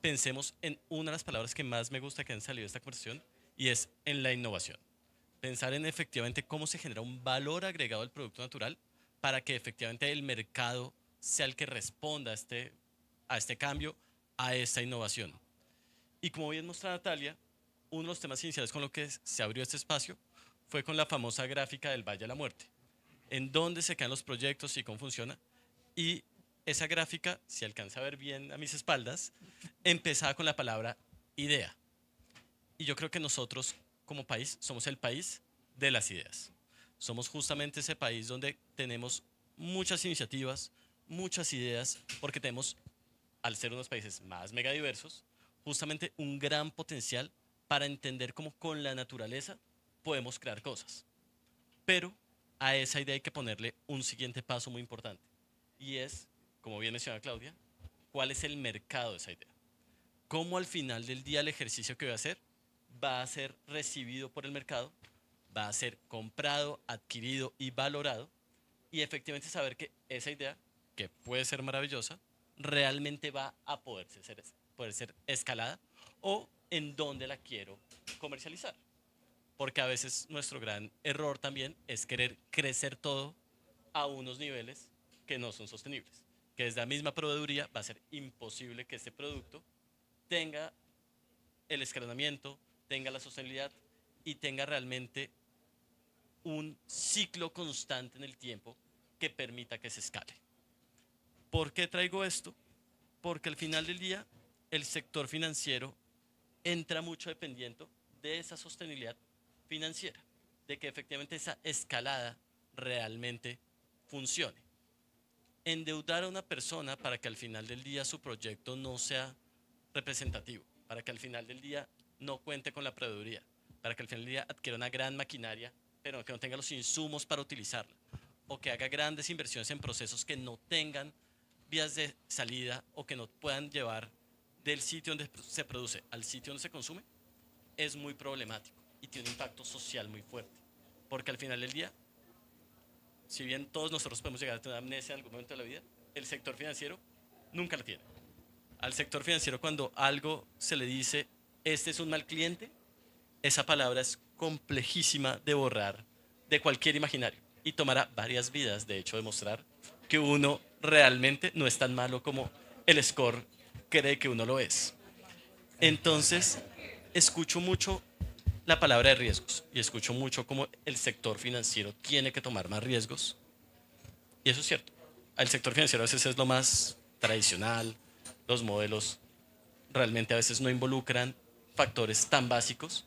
pensemos en una de las palabras que más me gusta que han salido de esta conversación y es en la innovación. Pensar en efectivamente cómo se genera un valor agregado al producto natural para que efectivamente el mercado sea el que responda a este, a este cambio, a esta innovación. Y como bien mostra Natalia, uno de los temas iniciales con lo que se abrió este espacio fue con la famosa gráfica del Valle de la Muerte, en dónde se quedan los proyectos y cómo funciona. Y esa gráfica, si alcanza a ver bien a mis espaldas, empezaba con la palabra idea. Y yo creo que nosotros como país somos el país de las ideas. Somos justamente ese país donde tenemos muchas iniciativas, muchas ideas, porque tenemos, al ser unos países más megadiversos, justamente un gran potencial para entender cómo con la naturaleza podemos crear cosas. Pero a esa idea hay que ponerle un siguiente paso muy importante, y es como bien decía Claudia, cuál es el mercado de esa idea. Cómo al final del día el ejercicio que voy a hacer va a ser recibido por el mercado, va a ser comprado, adquirido y valorado, y efectivamente saber que esa idea, que puede ser maravillosa, realmente va a poderse ser, poder ser escalada o en dónde la quiero comercializar. Porque a veces nuestro gran error también es querer crecer todo a unos niveles que no son sostenibles que es la misma proveeduría va a ser imposible que este producto tenga el escalonamiento, tenga la sostenibilidad y tenga realmente un ciclo constante en el tiempo que permita que se escale. ¿Por qué traigo esto? Porque al final del día el sector financiero entra mucho dependiendo de esa sostenibilidad financiera, de que efectivamente esa escalada realmente funcione endeudar a una persona para que al final del día su proyecto no sea representativo, para que al final del día no cuente con la proveeduría, para que al final del día adquiera una gran maquinaria, pero que no tenga los insumos para utilizarla, o que haga grandes inversiones en procesos que no tengan vías de salida o que no puedan llevar del sitio donde se produce al sitio donde se consume, es muy problemático y tiene un impacto social muy fuerte, porque al final del día si bien todos nosotros podemos llegar a tener amnesia en algún momento de la vida, el sector financiero nunca la tiene. Al sector financiero cuando algo se le dice, este es un mal cliente, esa palabra es complejísima de borrar de cualquier imaginario y tomará varias vidas, de hecho, demostrar que uno realmente no es tan malo como el score cree que uno lo es. Entonces, escucho mucho la palabra de riesgos y escucho mucho como el sector financiero tiene que tomar más riesgos. Y eso es cierto. El sector financiero a veces es lo más tradicional, los modelos realmente a veces no involucran factores tan básicos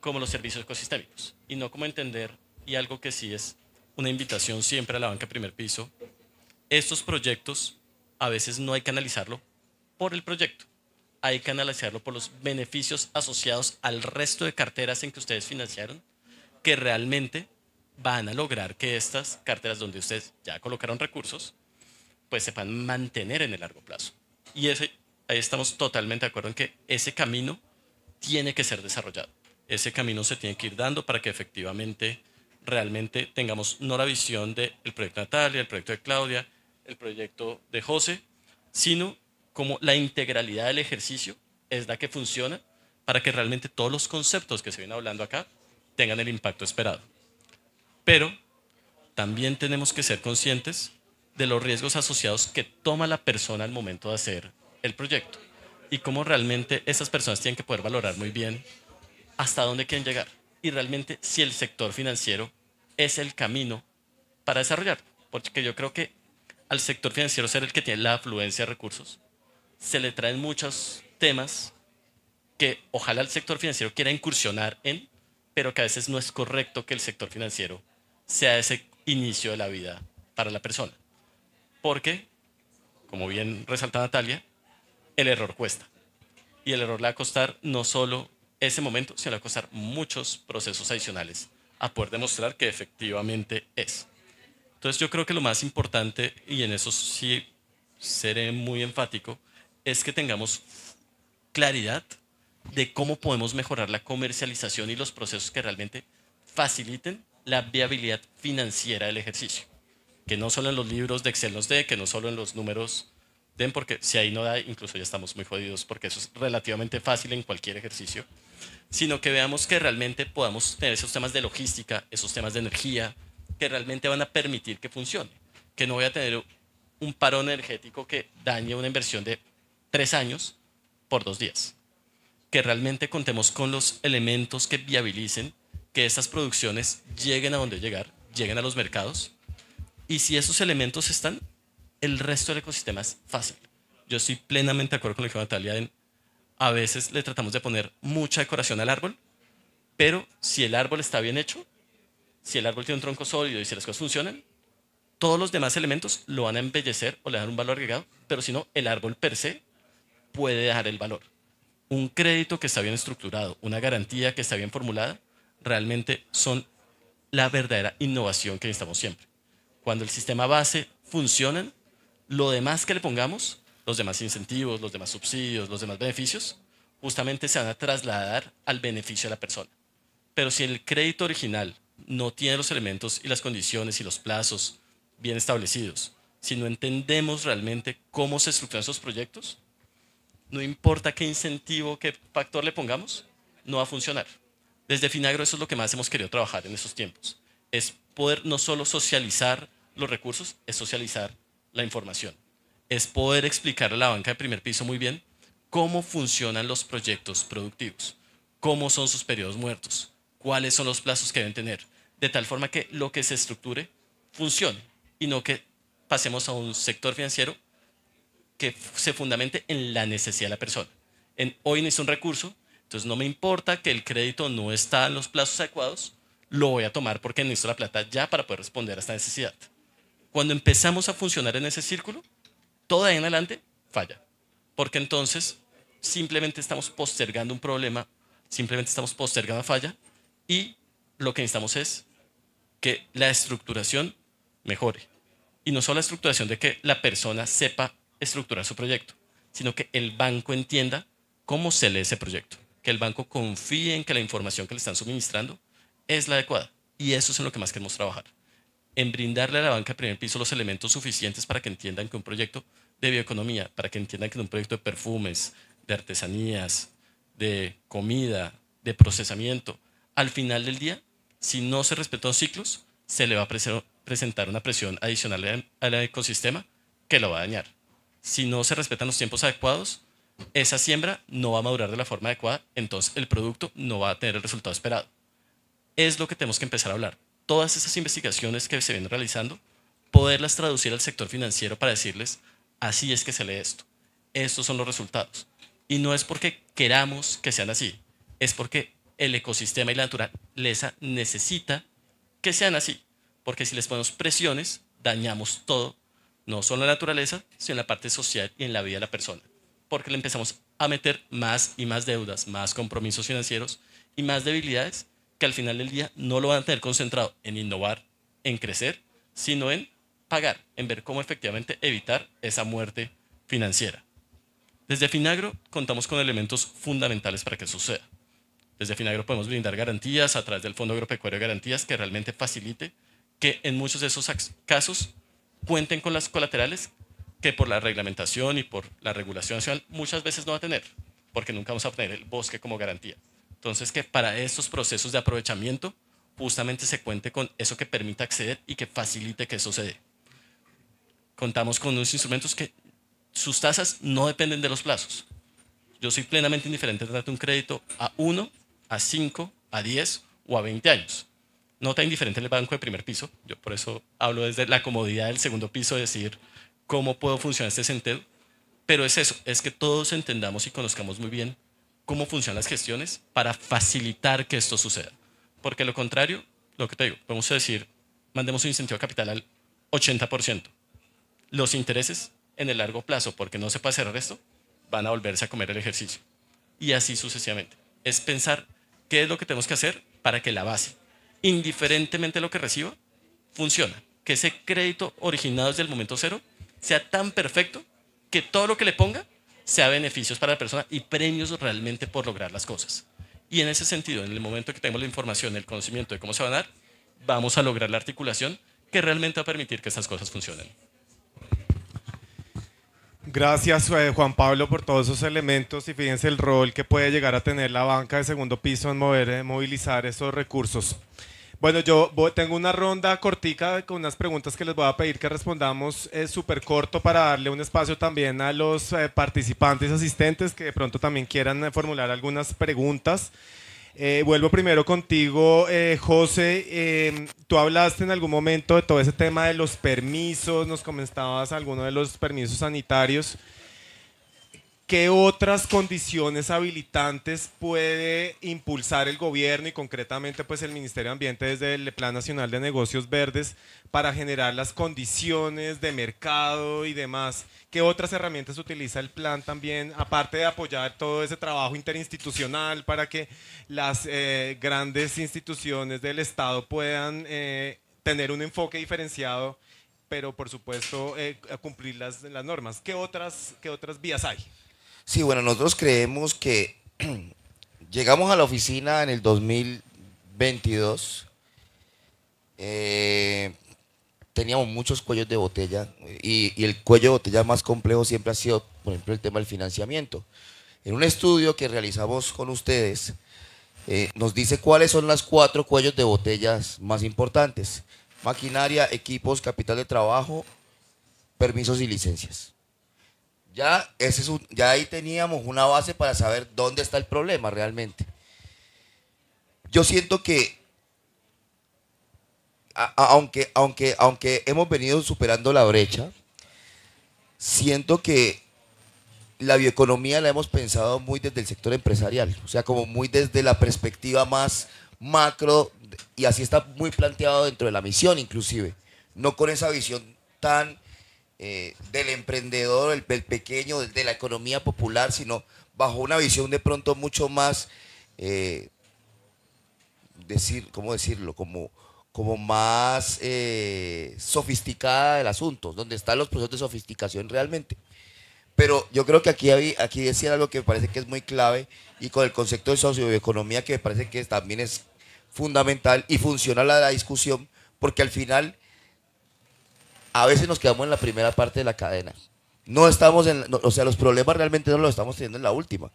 como los servicios ecosistémicos. Y no como entender, y algo que sí es una invitación siempre a la banca primer piso, estos proyectos a veces no hay que analizarlo por el proyecto, hay que analizarlo por los beneficios asociados al resto de carteras en que ustedes financiaron, que realmente van a lograr que estas carteras donde ustedes ya colocaron recursos, pues puedan mantener en el largo plazo. Y ahí estamos totalmente de acuerdo en que ese camino tiene que ser desarrollado. Ese camino se tiene que ir dando para que efectivamente, realmente tengamos no la visión del de proyecto Natalia, el proyecto de Claudia, el proyecto de José, sino como la integralidad del ejercicio es la que funciona para que realmente todos los conceptos que se vienen hablando acá tengan el impacto esperado. Pero también tenemos que ser conscientes de los riesgos asociados que toma la persona al momento de hacer el proyecto y cómo realmente esas personas tienen que poder valorar muy bien hasta dónde quieren llegar y realmente si el sector financiero es el camino para desarrollar, porque yo creo que al sector financiero ser el que tiene la afluencia de recursos, se le traen muchos temas que ojalá el sector financiero quiera incursionar en, pero que a veces no es correcto que el sector financiero sea ese inicio de la vida para la persona. Porque, como bien resalta Natalia, el error cuesta. Y el error le va a costar no solo ese momento, sino le va a costar muchos procesos adicionales a poder demostrar que efectivamente es. Entonces yo creo que lo más importante, y en eso sí seré muy enfático, es que tengamos claridad de cómo podemos mejorar la comercialización y los procesos que realmente faciliten la viabilidad financiera del ejercicio. Que no solo en los libros de Excel nos dé, que no solo en los números den, porque si ahí no da, incluso ya estamos muy jodidos, porque eso es relativamente fácil en cualquier ejercicio, sino que veamos que realmente podamos tener esos temas de logística, esos temas de energía, que realmente van a permitir que funcione, que no voy a tener un paro energético que dañe una inversión de tres años por dos días. Que realmente contemos con los elementos que viabilicen que estas producciones lleguen a donde llegar, lleguen a los mercados. Y si esos elementos están, el resto del ecosistema es fácil. Yo estoy plenamente de acuerdo con lo que dijo Natalia a veces le tratamos de poner mucha decoración al árbol, pero si el árbol está bien hecho, si el árbol tiene un tronco sólido y si las cosas funcionan, todos los demás elementos lo van a embellecer o le dan un valor agregado, pero si no, el árbol per se puede dejar el valor. Un crédito que está bien estructurado, una garantía que está bien formulada, realmente son la verdadera innovación que necesitamos siempre. Cuando el sistema base funciona, lo demás que le pongamos, los demás incentivos, los demás subsidios, los demás beneficios, justamente se van a trasladar al beneficio de la persona. Pero si el crédito original no tiene los elementos y las condiciones y los plazos bien establecidos, si no entendemos realmente cómo se estructuran esos proyectos, no importa qué incentivo, qué factor le pongamos, no va a funcionar. Desde Finagro eso es lo que más hemos querido trabajar en esos tiempos. Es poder no solo socializar los recursos, es socializar la información. Es poder explicar a la banca de primer piso muy bien cómo funcionan los proyectos productivos, cómo son sus periodos muertos, cuáles son los plazos que deben tener, de tal forma que lo que se estructure funcione y no que pasemos a un sector financiero que se fundamente en la necesidad de la persona. hoy necesito un recurso, entonces no me importa que el crédito no está en los plazos adecuados, lo voy a tomar porque necesito la plata ya para poder responder a esta necesidad. Cuando empezamos a funcionar en ese círculo, todo en adelante falla, porque entonces simplemente estamos postergando un problema, simplemente estamos postergando la falla y lo que necesitamos es que la estructuración mejore. Y no solo la estructuración de que la persona sepa estructurar su proyecto, sino que el banco entienda cómo se lee ese proyecto, que el banco confíe en que la información que le están suministrando es la adecuada. Y eso es en lo que más queremos trabajar, en brindarle a la banca de primer piso los elementos suficientes para que entiendan que un proyecto de bioeconomía, para que entiendan que un proyecto de perfumes, de artesanías, de comida, de procesamiento, al final del día, si no se respetan los ciclos, se le va a presentar una presión adicional al ecosistema que lo va a dañar si no se respetan los tiempos adecuados, esa siembra no va a madurar de la forma adecuada, entonces el producto no va a tener el resultado esperado. Es lo que tenemos que empezar a hablar. Todas esas investigaciones que se vienen realizando, poderlas traducir al sector financiero para decirles, así es que se lee esto, estos son los resultados. Y no es porque queramos que sean así, es porque el ecosistema y la naturaleza necesita que sean así, porque si les ponemos presiones, dañamos todo no solo en la naturaleza, sino en la parte social y en la vida de la persona, porque le empezamos a meter más y más deudas, más compromisos financieros y más debilidades que al final del día no lo van a tener concentrado en innovar, en crecer, sino en pagar, en ver cómo efectivamente evitar esa muerte financiera. Desde Finagro contamos con elementos fundamentales para que suceda. Desde Finagro podemos brindar garantías a través del Fondo Agropecuario de Garantías que realmente facilite que en muchos de esos casos cuenten con las colaterales que por la reglamentación y por la regulación nacional muchas veces no va a tener, porque nunca vamos a tener el bosque como garantía. Entonces, que para estos procesos de aprovechamiento justamente se cuente con eso que permita acceder y que facilite que eso se dé. Contamos con unos instrumentos que sus tasas no dependen de los plazos. Yo soy plenamente indiferente de un crédito a 1, a 5, a 10 o a 20 años no tan indiferente en el banco de primer piso. Yo por eso hablo desde la comodidad del segundo piso, de decir cómo puedo funcionar este sentido. Pero es eso, es que todos entendamos y conozcamos muy bien cómo funcionan las gestiones para facilitar que esto suceda. Porque lo contrario, lo que te digo, vamos a decir, mandemos un incentivo capital al 80%. Los intereses en el largo plazo, porque no se puede cerrar esto, van a volverse a comer el ejercicio. Y así sucesivamente. Es pensar qué es lo que tenemos que hacer para que la base, indiferentemente lo que reciba, funciona. Que ese crédito originado desde el momento cero sea tan perfecto que todo lo que le ponga sea beneficios para la persona y premios realmente por lograr las cosas. Y en ese sentido, en el momento que tenemos la información, el conocimiento de cómo se va a dar, vamos a lograr la articulación que realmente va a permitir que esas cosas funcionen. Gracias eh, Juan Pablo por todos esos elementos y fíjense el rol que puede llegar a tener la banca de segundo piso en mover, en movilizar esos recursos. Bueno, yo tengo una ronda cortica con unas preguntas que les voy a pedir que respondamos eh, súper corto para darle un espacio también a los eh, participantes asistentes que de pronto también quieran eh, formular algunas preguntas. vuelvo primero contigo, José. Em, tú hablaste en algún momento de todo ese tema de los permisos, nos comentabas alguno de los permisos sanitarios. ¿Qué otras condiciones habilitantes puede impulsar el gobierno y concretamente pues el Ministerio de Ambiente desde el Plan Nacional de Negocios Verdes para generar las condiciones de mercado y demás? ¿Qué otras herramientas utiliza el plan también, aparte de apoyar todo ese trabajo interinstitucional para que las eh, grandes instituciones del Estado puedan eh, tener un enfoque diferenciado? pero por supuesto eh, cumplir las, normas. ¿Qué otras, ¿Qué otras vías hay? Sí, bueno, nosotros creemos que *clears throat* llegamos a la oficina en el 2022. Eh, teníamos muchos cuellos de botella y, el cuello de botella más complejo siempre ha sido, por ejemplo, el tema del financiamiento. En un estudio que realizamos con ustedes, eh, nos dice cuáles son las cuatro cuellos de botellas más importantes. Maquinaria, equipos, capital de trabajo, permisos y licencias. Ya, ese es ya ahí teníamos una base para saber dónde está el problema realmente. Yo siento que, aunque, aunque, aunque hemos venido superando la brecha, siento que la bioeconomía la hemos pensado muy desde el sector empresarial, o sea, como muy desde la perspectiva más macro, y así está muy planteado dentro de la misión inclusive, no con esa visión tan eh, del emprendedor, del, pequeño, de la economía popular, sino bajo una visión de pronto mucho más, eh, decir, ¿cómo decirlo? Como, como más eh, sofisticada del asunto, donde están los procesos de sofisticación realmente. Pero yo creo que aquí, aquí decía algo que me parece que es muy clave y con el concepto de socioeconomía que me parece que también es fundamental y funcional a la discusión, porque al final a veces nos quedamos en la primera parte de la cadena. No estamos en, o sea, los problemas realmente no los estamos teniendo en la última.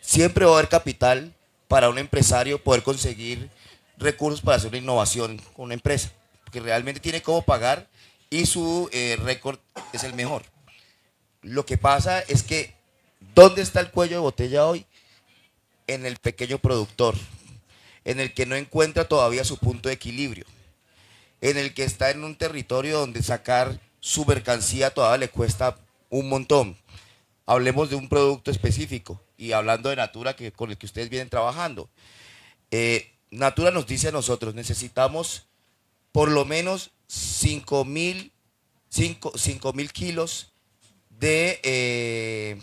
Siempre va a haber capital para un empresario poder conseguir recursos para hacer una innovación con una empresa, que realmente tiene cómo pagar y su eh, récord es el mejor. Lo que pasa es que, ¿dónde está el cuello de botella hoy? En el pequeño productor, en el que no encuentra todavía su punto de equilibrio en el que está en un territorio donde sacar su mercancía todavía le cuesta un montón. Hablemos de un producto específico y hablando de Natura que, con el que ustedes vienen trabajando. Eh, Natura nos dice a nosotros, necesitamos por lo menos 5 mil kilos de, eh,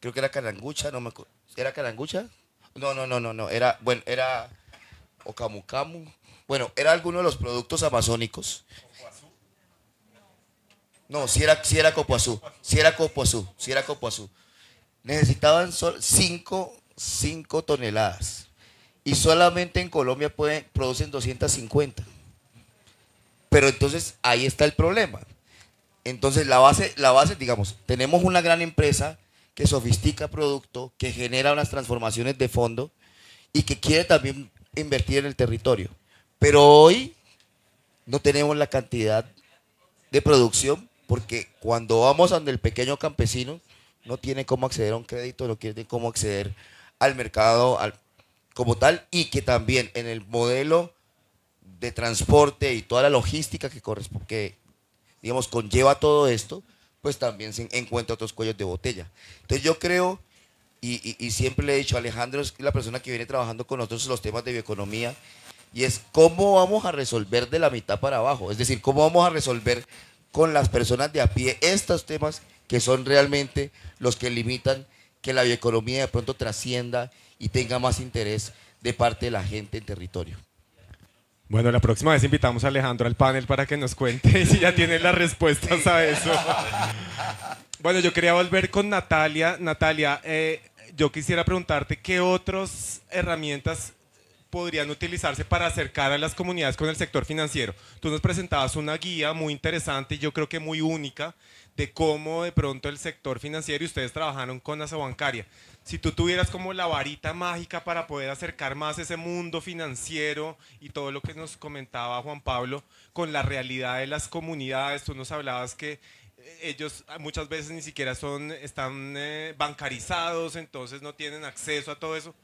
creo que era carangucha, no me ¿Era carangucha? No, no, no, no, no, era, bueno, era okamukamu, bueno, era alguno de los productos amazónicos. No, si era, si Copoazú, si era Copoazú, si era Copoazú. Necesitaban 5 toneladas y solamente en Colombia pueden, producen 250. Pero entonces ahí está el problema. Entonces la base, la base, digamos, tenemos una gran empresa que sofistica producto, que genera unas transformaciones de fondo y que quiere también invertir en el territorio. Pero hoy no tenemos la cantidad de producción porque cuando vamos donde el pequeño campesino no tiene cómo acceder a un crédito, no tiene cómo acceder al mercado al, como tal y que también en el modelo de transporte y toda la logística que, corresponde, digamos conlleva todo esto, pues también se encuentra otros cuellos de botella. Entonces yo creo, y, siempre le he dicho, a Alejandro es la persona que viene trabajando con nosotros los temas de bioeconomía y es cómo vamos a resolver de la mitad para abajo, es decir, cómo vamos a resolver con las personas de a pie estos temas que son realmente los que limitan que la bioeconomía de pronto trascienda y tenga más interés de parte de la gente en territorio. Bueno, la próxima vez invitamos a Alejandro al panel para que nos cuente *laughs* si ya tiene las respuestas a eso. *laughs* Bueno, yo quería volver con Natalia. Natalia, eh, yo quisiera preguntarte qué otras herramientas podrían utilizarse para acercar a las comunidades con el sector financiero. Tú nos presentabas una guía muy interesante y yo creo que muy única de cómo de pronto el sector financiero y ustedes trabajaron con Asa Bancaria. Si tú tuvieras como la varita mágica para poder acercar más ese mundo financiero y todo lo que nos comentaba Juan Pablo con la realidad de las comunidades, tú nos hablabas que eh, ellos muchas veces ni siquiera son, están eh, bancarizados, entonces no tienen acceso a todo eso.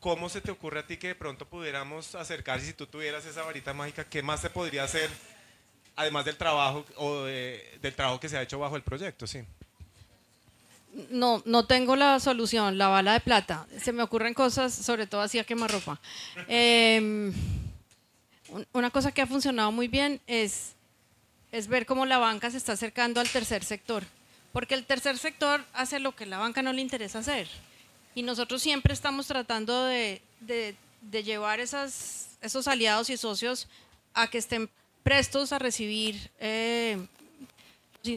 ¿Cómo se te ocurre a ti que de pronto pudiéramos acercar, si tú tuvieras esa varita mágica, qué más se podría hacer, además del trabajo o del trabajo que se ha hecho bajo el proyecto? Sí. No, no tengo la solución, la bala de plata. Se me ocurren cosas, sobre todo así a quemarropa. Em, una cosa que ha funcionado muy bien es, es ver cómo la banca se está acercando al tercer sector, porque el tercer sector hace lo que la banca no le interesa hacer y nosotros siempre estamos tratando de, llevar esas, esos aliados y socios a que estén prestos a recibir eh,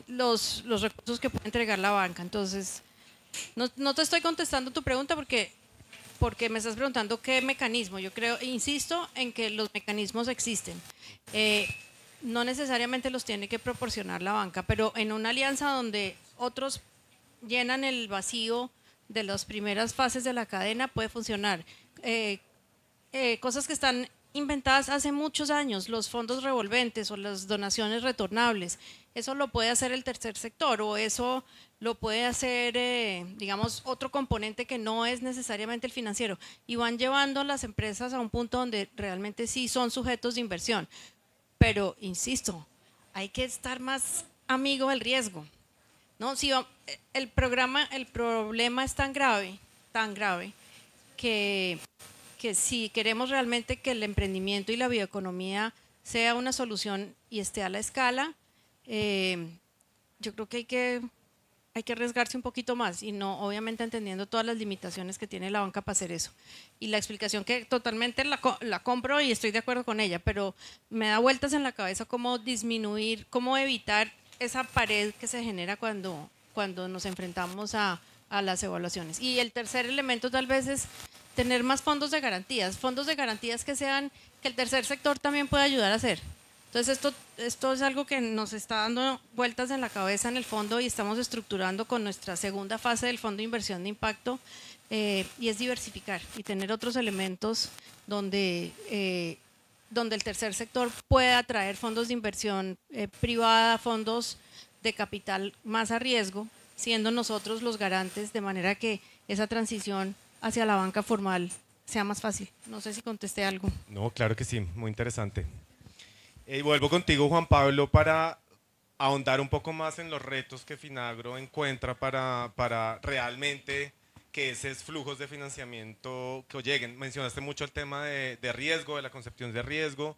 los, recursos que puede entregar la banca. Entonces, no, te estoy contestando tu pregunta porque, porque me estás preguntando qué mecanismo. Yo creo, insisto en que los mecanismos existen. Eh, no necesariamente los tiene que proporcionar la banca, pero en una alianza donde otros llenan el vacío de las primeras fases de la cadena puede funcionar. Eh, eh, cosas que están inventadas hace muchos años, los fondos revolventes o las donaciones retornables, eso lo puede hacer el tercer sector o eso lo puede hacer, eh, digamos, otro componente que no es necesariamente el financiero. Y van llevando las empresas a un punto donde realmente sí son sujetos de inversión. Pero, insisto, hay que estar más amigo del riesgo. No, el programa, el problema es tan grave, tan grave, que, si queremos realmente que el emprendimiento y la bioeconomía sea una solución y esté a la escala, eh, yo creo que hay que hay que arriesgarse un poquito más y no, obviamente entendiendo todas las limitaciones que tiene la banca para hacer eso. Y la explicación que totalmente la, la, compro y estoy de acuerdo con ella, pero me da vueltas en la cabeza cómo disminuir, cómo evitar esa pared que se genera cuando, cuando nos enfrentamos a, a las evaluaciones. Y el tercer elemento tal vez es tener más fondos de garantías, fondos de garantías que sean que el tercer sector también pueda ayudar a hacer. Entonces esto, esto es algo que nos está dando vueltas en la cabeza en el fondo y estamos estructurando con nuestra segunda fase del Fondo de Inversión de Impacto eh, y es diversificar y tener otros elementos donde eh, donde el tercer sector pueda traer fondos de inversión eh, privada, fondos de capital más a riesgo, siendo nosotros los garantes, de manera que esa transición hacia la banca formal sea más fácil. No sé si contesté algo. No, claro que sí, muy interesante. Eh, y vuelvo contigo, Juan Pablo, para ahondar un poco más en los retos que Finagro encuentra para, para realmente que esos flujos de financiamiento que lleguen. Mencionaste mucho el tema de, riesgo, de la concepción de riesgo,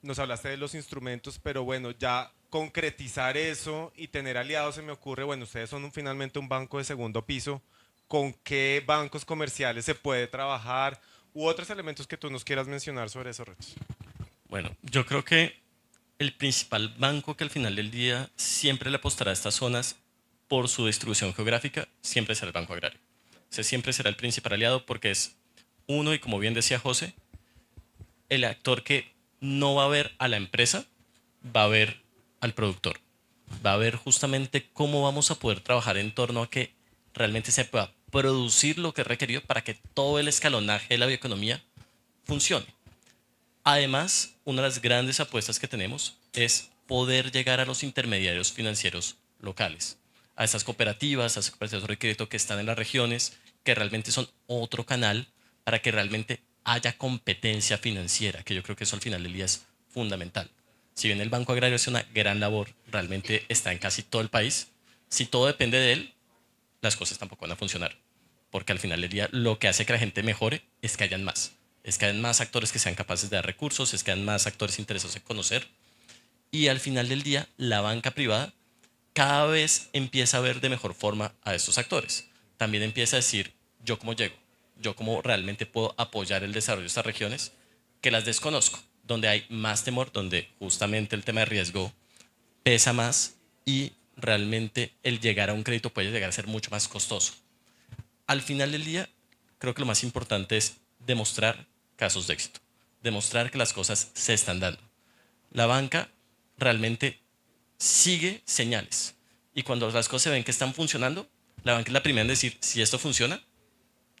nos hablaste de los instrumentos, pero bueno, ya concretizar eso y tener aliados se me ocurre, bueno, ustedes son un, finalmente un banco de segundo piso, ¿con qué bancos comerciales se puede trabajar u otros elementos que tú nos quieras mencionar sobre esos retos? Bueno, yo creo que el principal banco que al final del día siempre le apostará a estas zonas por su distribución geográfica, siempre será el Banco Agrario siempre será el principal aliado porque es uno, y como bien decía José, el actor que no va a ver a la empresa, va a ver al productor. Va a ver justamente cómo vamos a poder trabajar en torno a que realmente se pueda producir lo que es requerido para que todo el escalonaje de la bioeconomía funcione. Además, una de las grandes apuestas que tenemos es poder llegar a los intermediarios financieros locales, a esas cooperativas, a esas cooperativas de crédito que están en las regiones, que realmente son otro canal para que realmente haya competencia financiera, que yo creo que eso al final del día es fundamental. Si bien el Banco Agrario hace una gran labor, realmente está en casi todo el país, si todo depende de él, las cosas tampoco van a funcionar, porque al final del día lo que hace que la gente mejore es que hayan más, es que hayan más actores que sean capaces de dar recursos, es que hayan más actores interesados en conocer, y al final del día la banca privada cada vez empieza a ver de mejor forma a estos actores también empieza a decir, yo cómo llego, yo cómo realmente puedo apoyar el desarrollo de estas regiones que las desconozco, donde hay más temor, donde justamente el tema de riesgo pesa más y realmente el llegar a un crédito puede llegar a ser mucho más costoso. Al final del día, creo que lo más importante es demostrar casos de éxito, demostrar que las cosas se están dando. La banca realmente sigue señales y cuando las cosas se ven que están funcionando, la banca es la primera en decir, si esto funciona,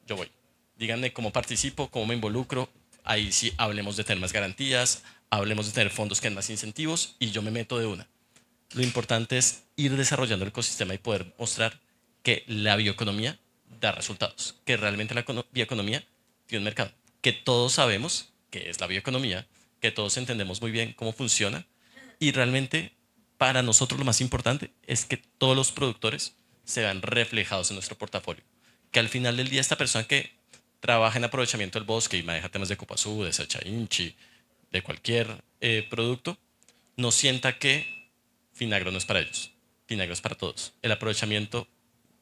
yo voy. Díganme cómo participo, cómo me involucro. Ahí sí hablemos de tener más garantías, hablemos de tener fondos que den más incentivos y yo me meto de una. Lo importante es ir desarrollando el ecosistema y poder mostrar que la bioeconomía da resultados, que realmente la bioeconomía tiene un mercado, que todos sabemos qué es la bioeconomía, que todos entendemos muy bien cómo funciona y realmente para nosotros lo más importante es que todos los productores se vean reflejados en nuestro portafolio. Que al final del día esta persona que trabaja en aprovechamiento del bosque y maneja temas de Copazú, de Sacha Inchi, de cualquier eh, producto, no sienta que Finagro no es para ellos. Finagro es para todos. El aprovechamiento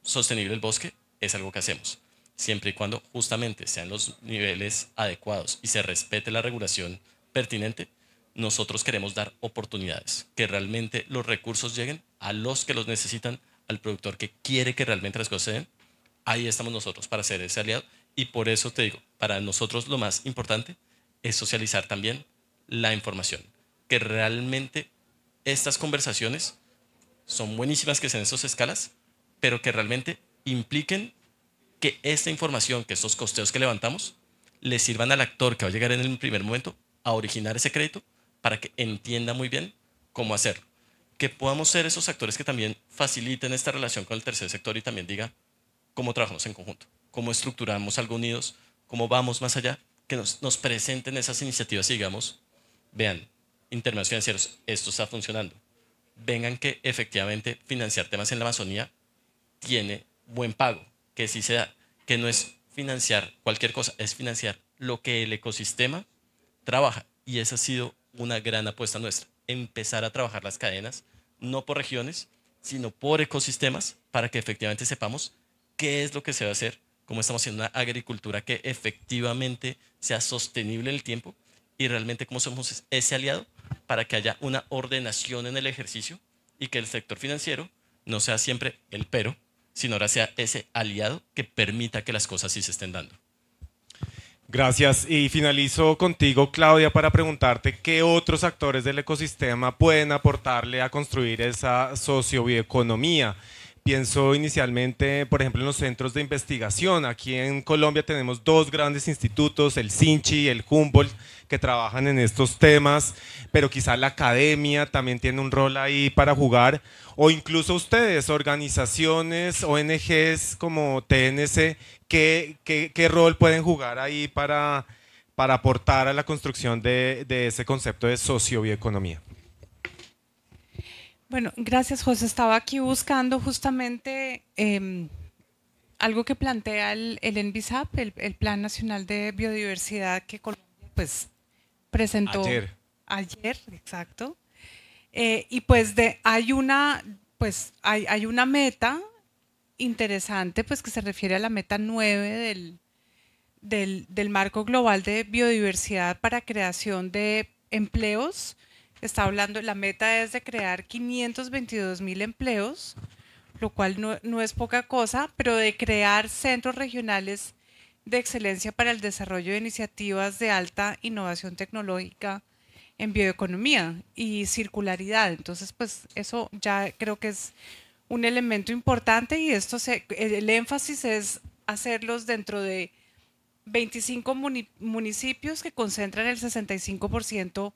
sostenible del bosque es algo que hacemos, siempre y cuando justamente sean los niveles adecuados y se respete la regulación pertinente. Nosotros queremos dar oportunidades, que realmente los recursos lleguen a los que los necesitan al productor que quiere que realmente las cosas ahí estamos nosotros para ser ese aliado. Y por eso te digo, para nosotros lo más importante es socializar también la información, que realmente estas conversaciones son buenísimas que sean en esas escalas, pero que realmente impliquen que esta información, que estos costeos que levantamos, le sirvan al actor que va a llegar en el primer momento a originar ese crédito para que entienda muy bien cómo hacerlo que podamos ser esos actores que también faciliten esta relación con el tercer sector y también diga cómo trabajamos en conjunto, cómo estructuramos algo unidos, cómo vamos más allá, que nos, presenten esas iniciativas y digamos, vean, intermedios financieros, esto está funcionando. Vengan que efectivamente financiar temas en la Amazonía tiene buen pago, que sí se da, que no es financiar cualquier cosa, es financiar lo que el ecosistema trabaja. Y esa ha sido una gran apuesta nuestra empezar a trabajar las cadenas, no por regiones, sino por ecosistemas, para que efectivamente sepamos qué es lo que se va a hacer, cómo estamos haciendo una agricultura que efectivamente sea sostenible en el tiempo y realmente cómo somos ese aliado para que haya una ordenación en el ejercicio y que el sector financiero no sea siempre el pero, sino ahora sea ese aliado que permita que las cosas sí se estén dando. Gracias. Y finalizo contigo, Claudia, para preguntarte qué otros actores del ecosistema pueden aportarle a construir esa socioeconomía. Pienso inicialmente, por ejemplo, en los centros de investigación. Aquí en Colombia tenemos dos grandes institutos, el CINCHI y el Humboldt, que trabajan en estos temas, pero quizá la academia también tiene un rol ahí para jugar, o incluso ustedes, organizaciones, ONGs como TNC, ¿qué, rol pueden jugar ahí para, aportar a la construcción de, ese concepto de socio-bioeconomía? Bueno, gracias José. Estaba aquí buscando justamente em, algo que plantea el, el el, Plan Nacional de Biodiversidad que Colombia pues, presentó ayer. Ayer, exacto. Eh, y pues hay, una, pues, hay, una meta interesante pues, que se refiere a la meta 9 del marco global de biodiversidad para creación de empleos está hablando, la meta es de crear 522 mil empleos, lo cual no, es poca cosa, pero de crear centros regionales de excelencia para el desarrollo de iniciativas de alta innovación tecnológica en bioeconomía y circularidad. Entonces, pues eso ya creo que es un elemento importante y esto el énfasis es hacerlos dentro de 25 municipios que concentran el 65%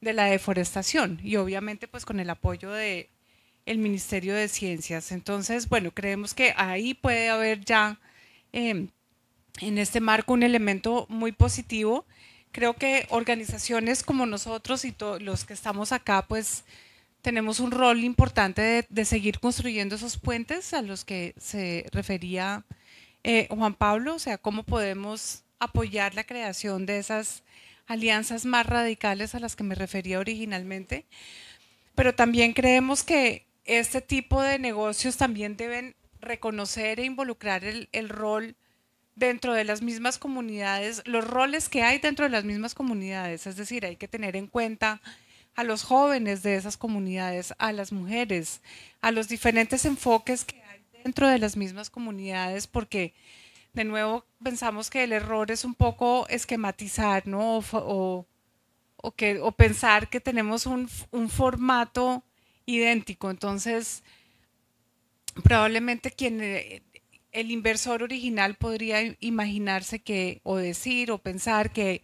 de la deforestación y obviamente pues con el apoyo de el Ministerio de Ciencias. Entonces, bueno, creemos que ahí puede haber ya em, en este marco un elemento muy positivo. Creo que organizaciones como nosotros y los que estamos acá, pues tenemos un rol importante de, seguir construyendo esos puentes a los que se refería eh, Juan Pablo, o sea, cómo podemos apoyar la creación de esas alianzas más radicales a las que me refería originalmente, pero también creemos que este tipo de negocios también deben reconocer e involucrar el, rol dentro de las mismas comunidades, los roles que hay dentro de las mismas comunidades, es decir, hay que tener en cuenta a los jóvenes de esas comunidades, a las mujeres, a los diferentes enfoques que hay dentro de las mismas comunidades, porque de nuevo pensamos que el error es un poco esquematizar, ¿no? O, que, o pensar que tenemos un, formato idéntico. Entonces, probablemente quien eh, el inversor original podría imaginarse que, o decir, o pensar que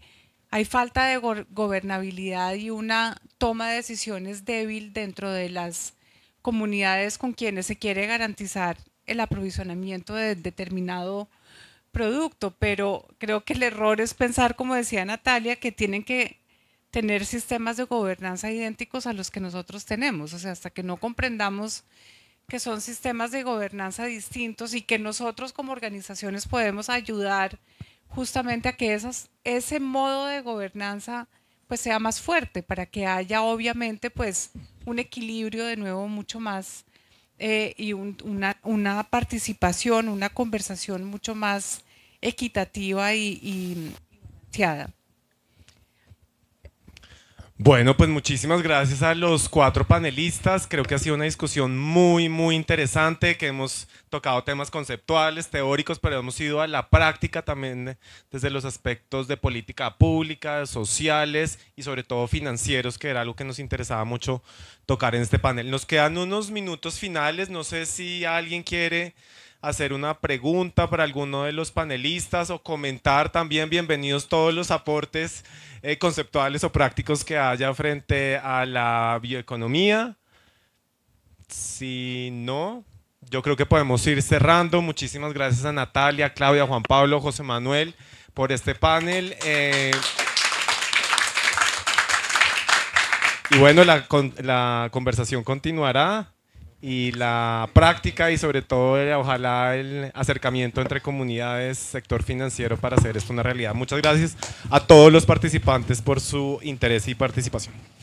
hay falta de gobernabilidad y una toma de decisiones débil dentro de las comunidades con quienes se quiere garantizar el aprovisionamiento de determinado producto, pero creo que el error es pensar, como decía Natalia, que tienen que tener sistemas de gobernanza idénticos a los que nosotros tenemos. O sea, hasta que no comprendamos que son sistemas de gobernanza distintos y que nosotros como organizaciones podemos ayudar justamente a que ese modo de gobernanza pues sea más fuerte, para que haya obviamente pues un equilibrio de nuevo mucho más eh, y una, una, participación, una conversación mucho más equitativa y, y bueno, pues muchísimas gracias a los cuatro panelistas. Creo que ha sido una discusión muy, muy interesante, que hemos tocado temas conceptuales, teóricos, pero hemos ido a la práctica también desde los aspectos de política pública, sociales y sobre todo financieros, que era algo que nos interesaba mucho tocar en este panel. Nos quedan unos minutos finales. No sé si alguien quiere hacer una pregunta para alguno de los panelistas o comentar también. Bienvenidos todos los aportes eh, conceptuales o prácticos que haya frente a la bioeconomía. Si no, yo creo que podemos ir cerrando. Muchísimas gracias a Natalia, Claudia, Juan Pablo, José Manuel por este panel. Eh, y bueno, la conversación continuará y la práctica y sobre todo eh, ojalá el acercamiento entre comunidades, sector financiero para hacer esto una realidad. Muchas gracias a todos los participantes por su interés y participación.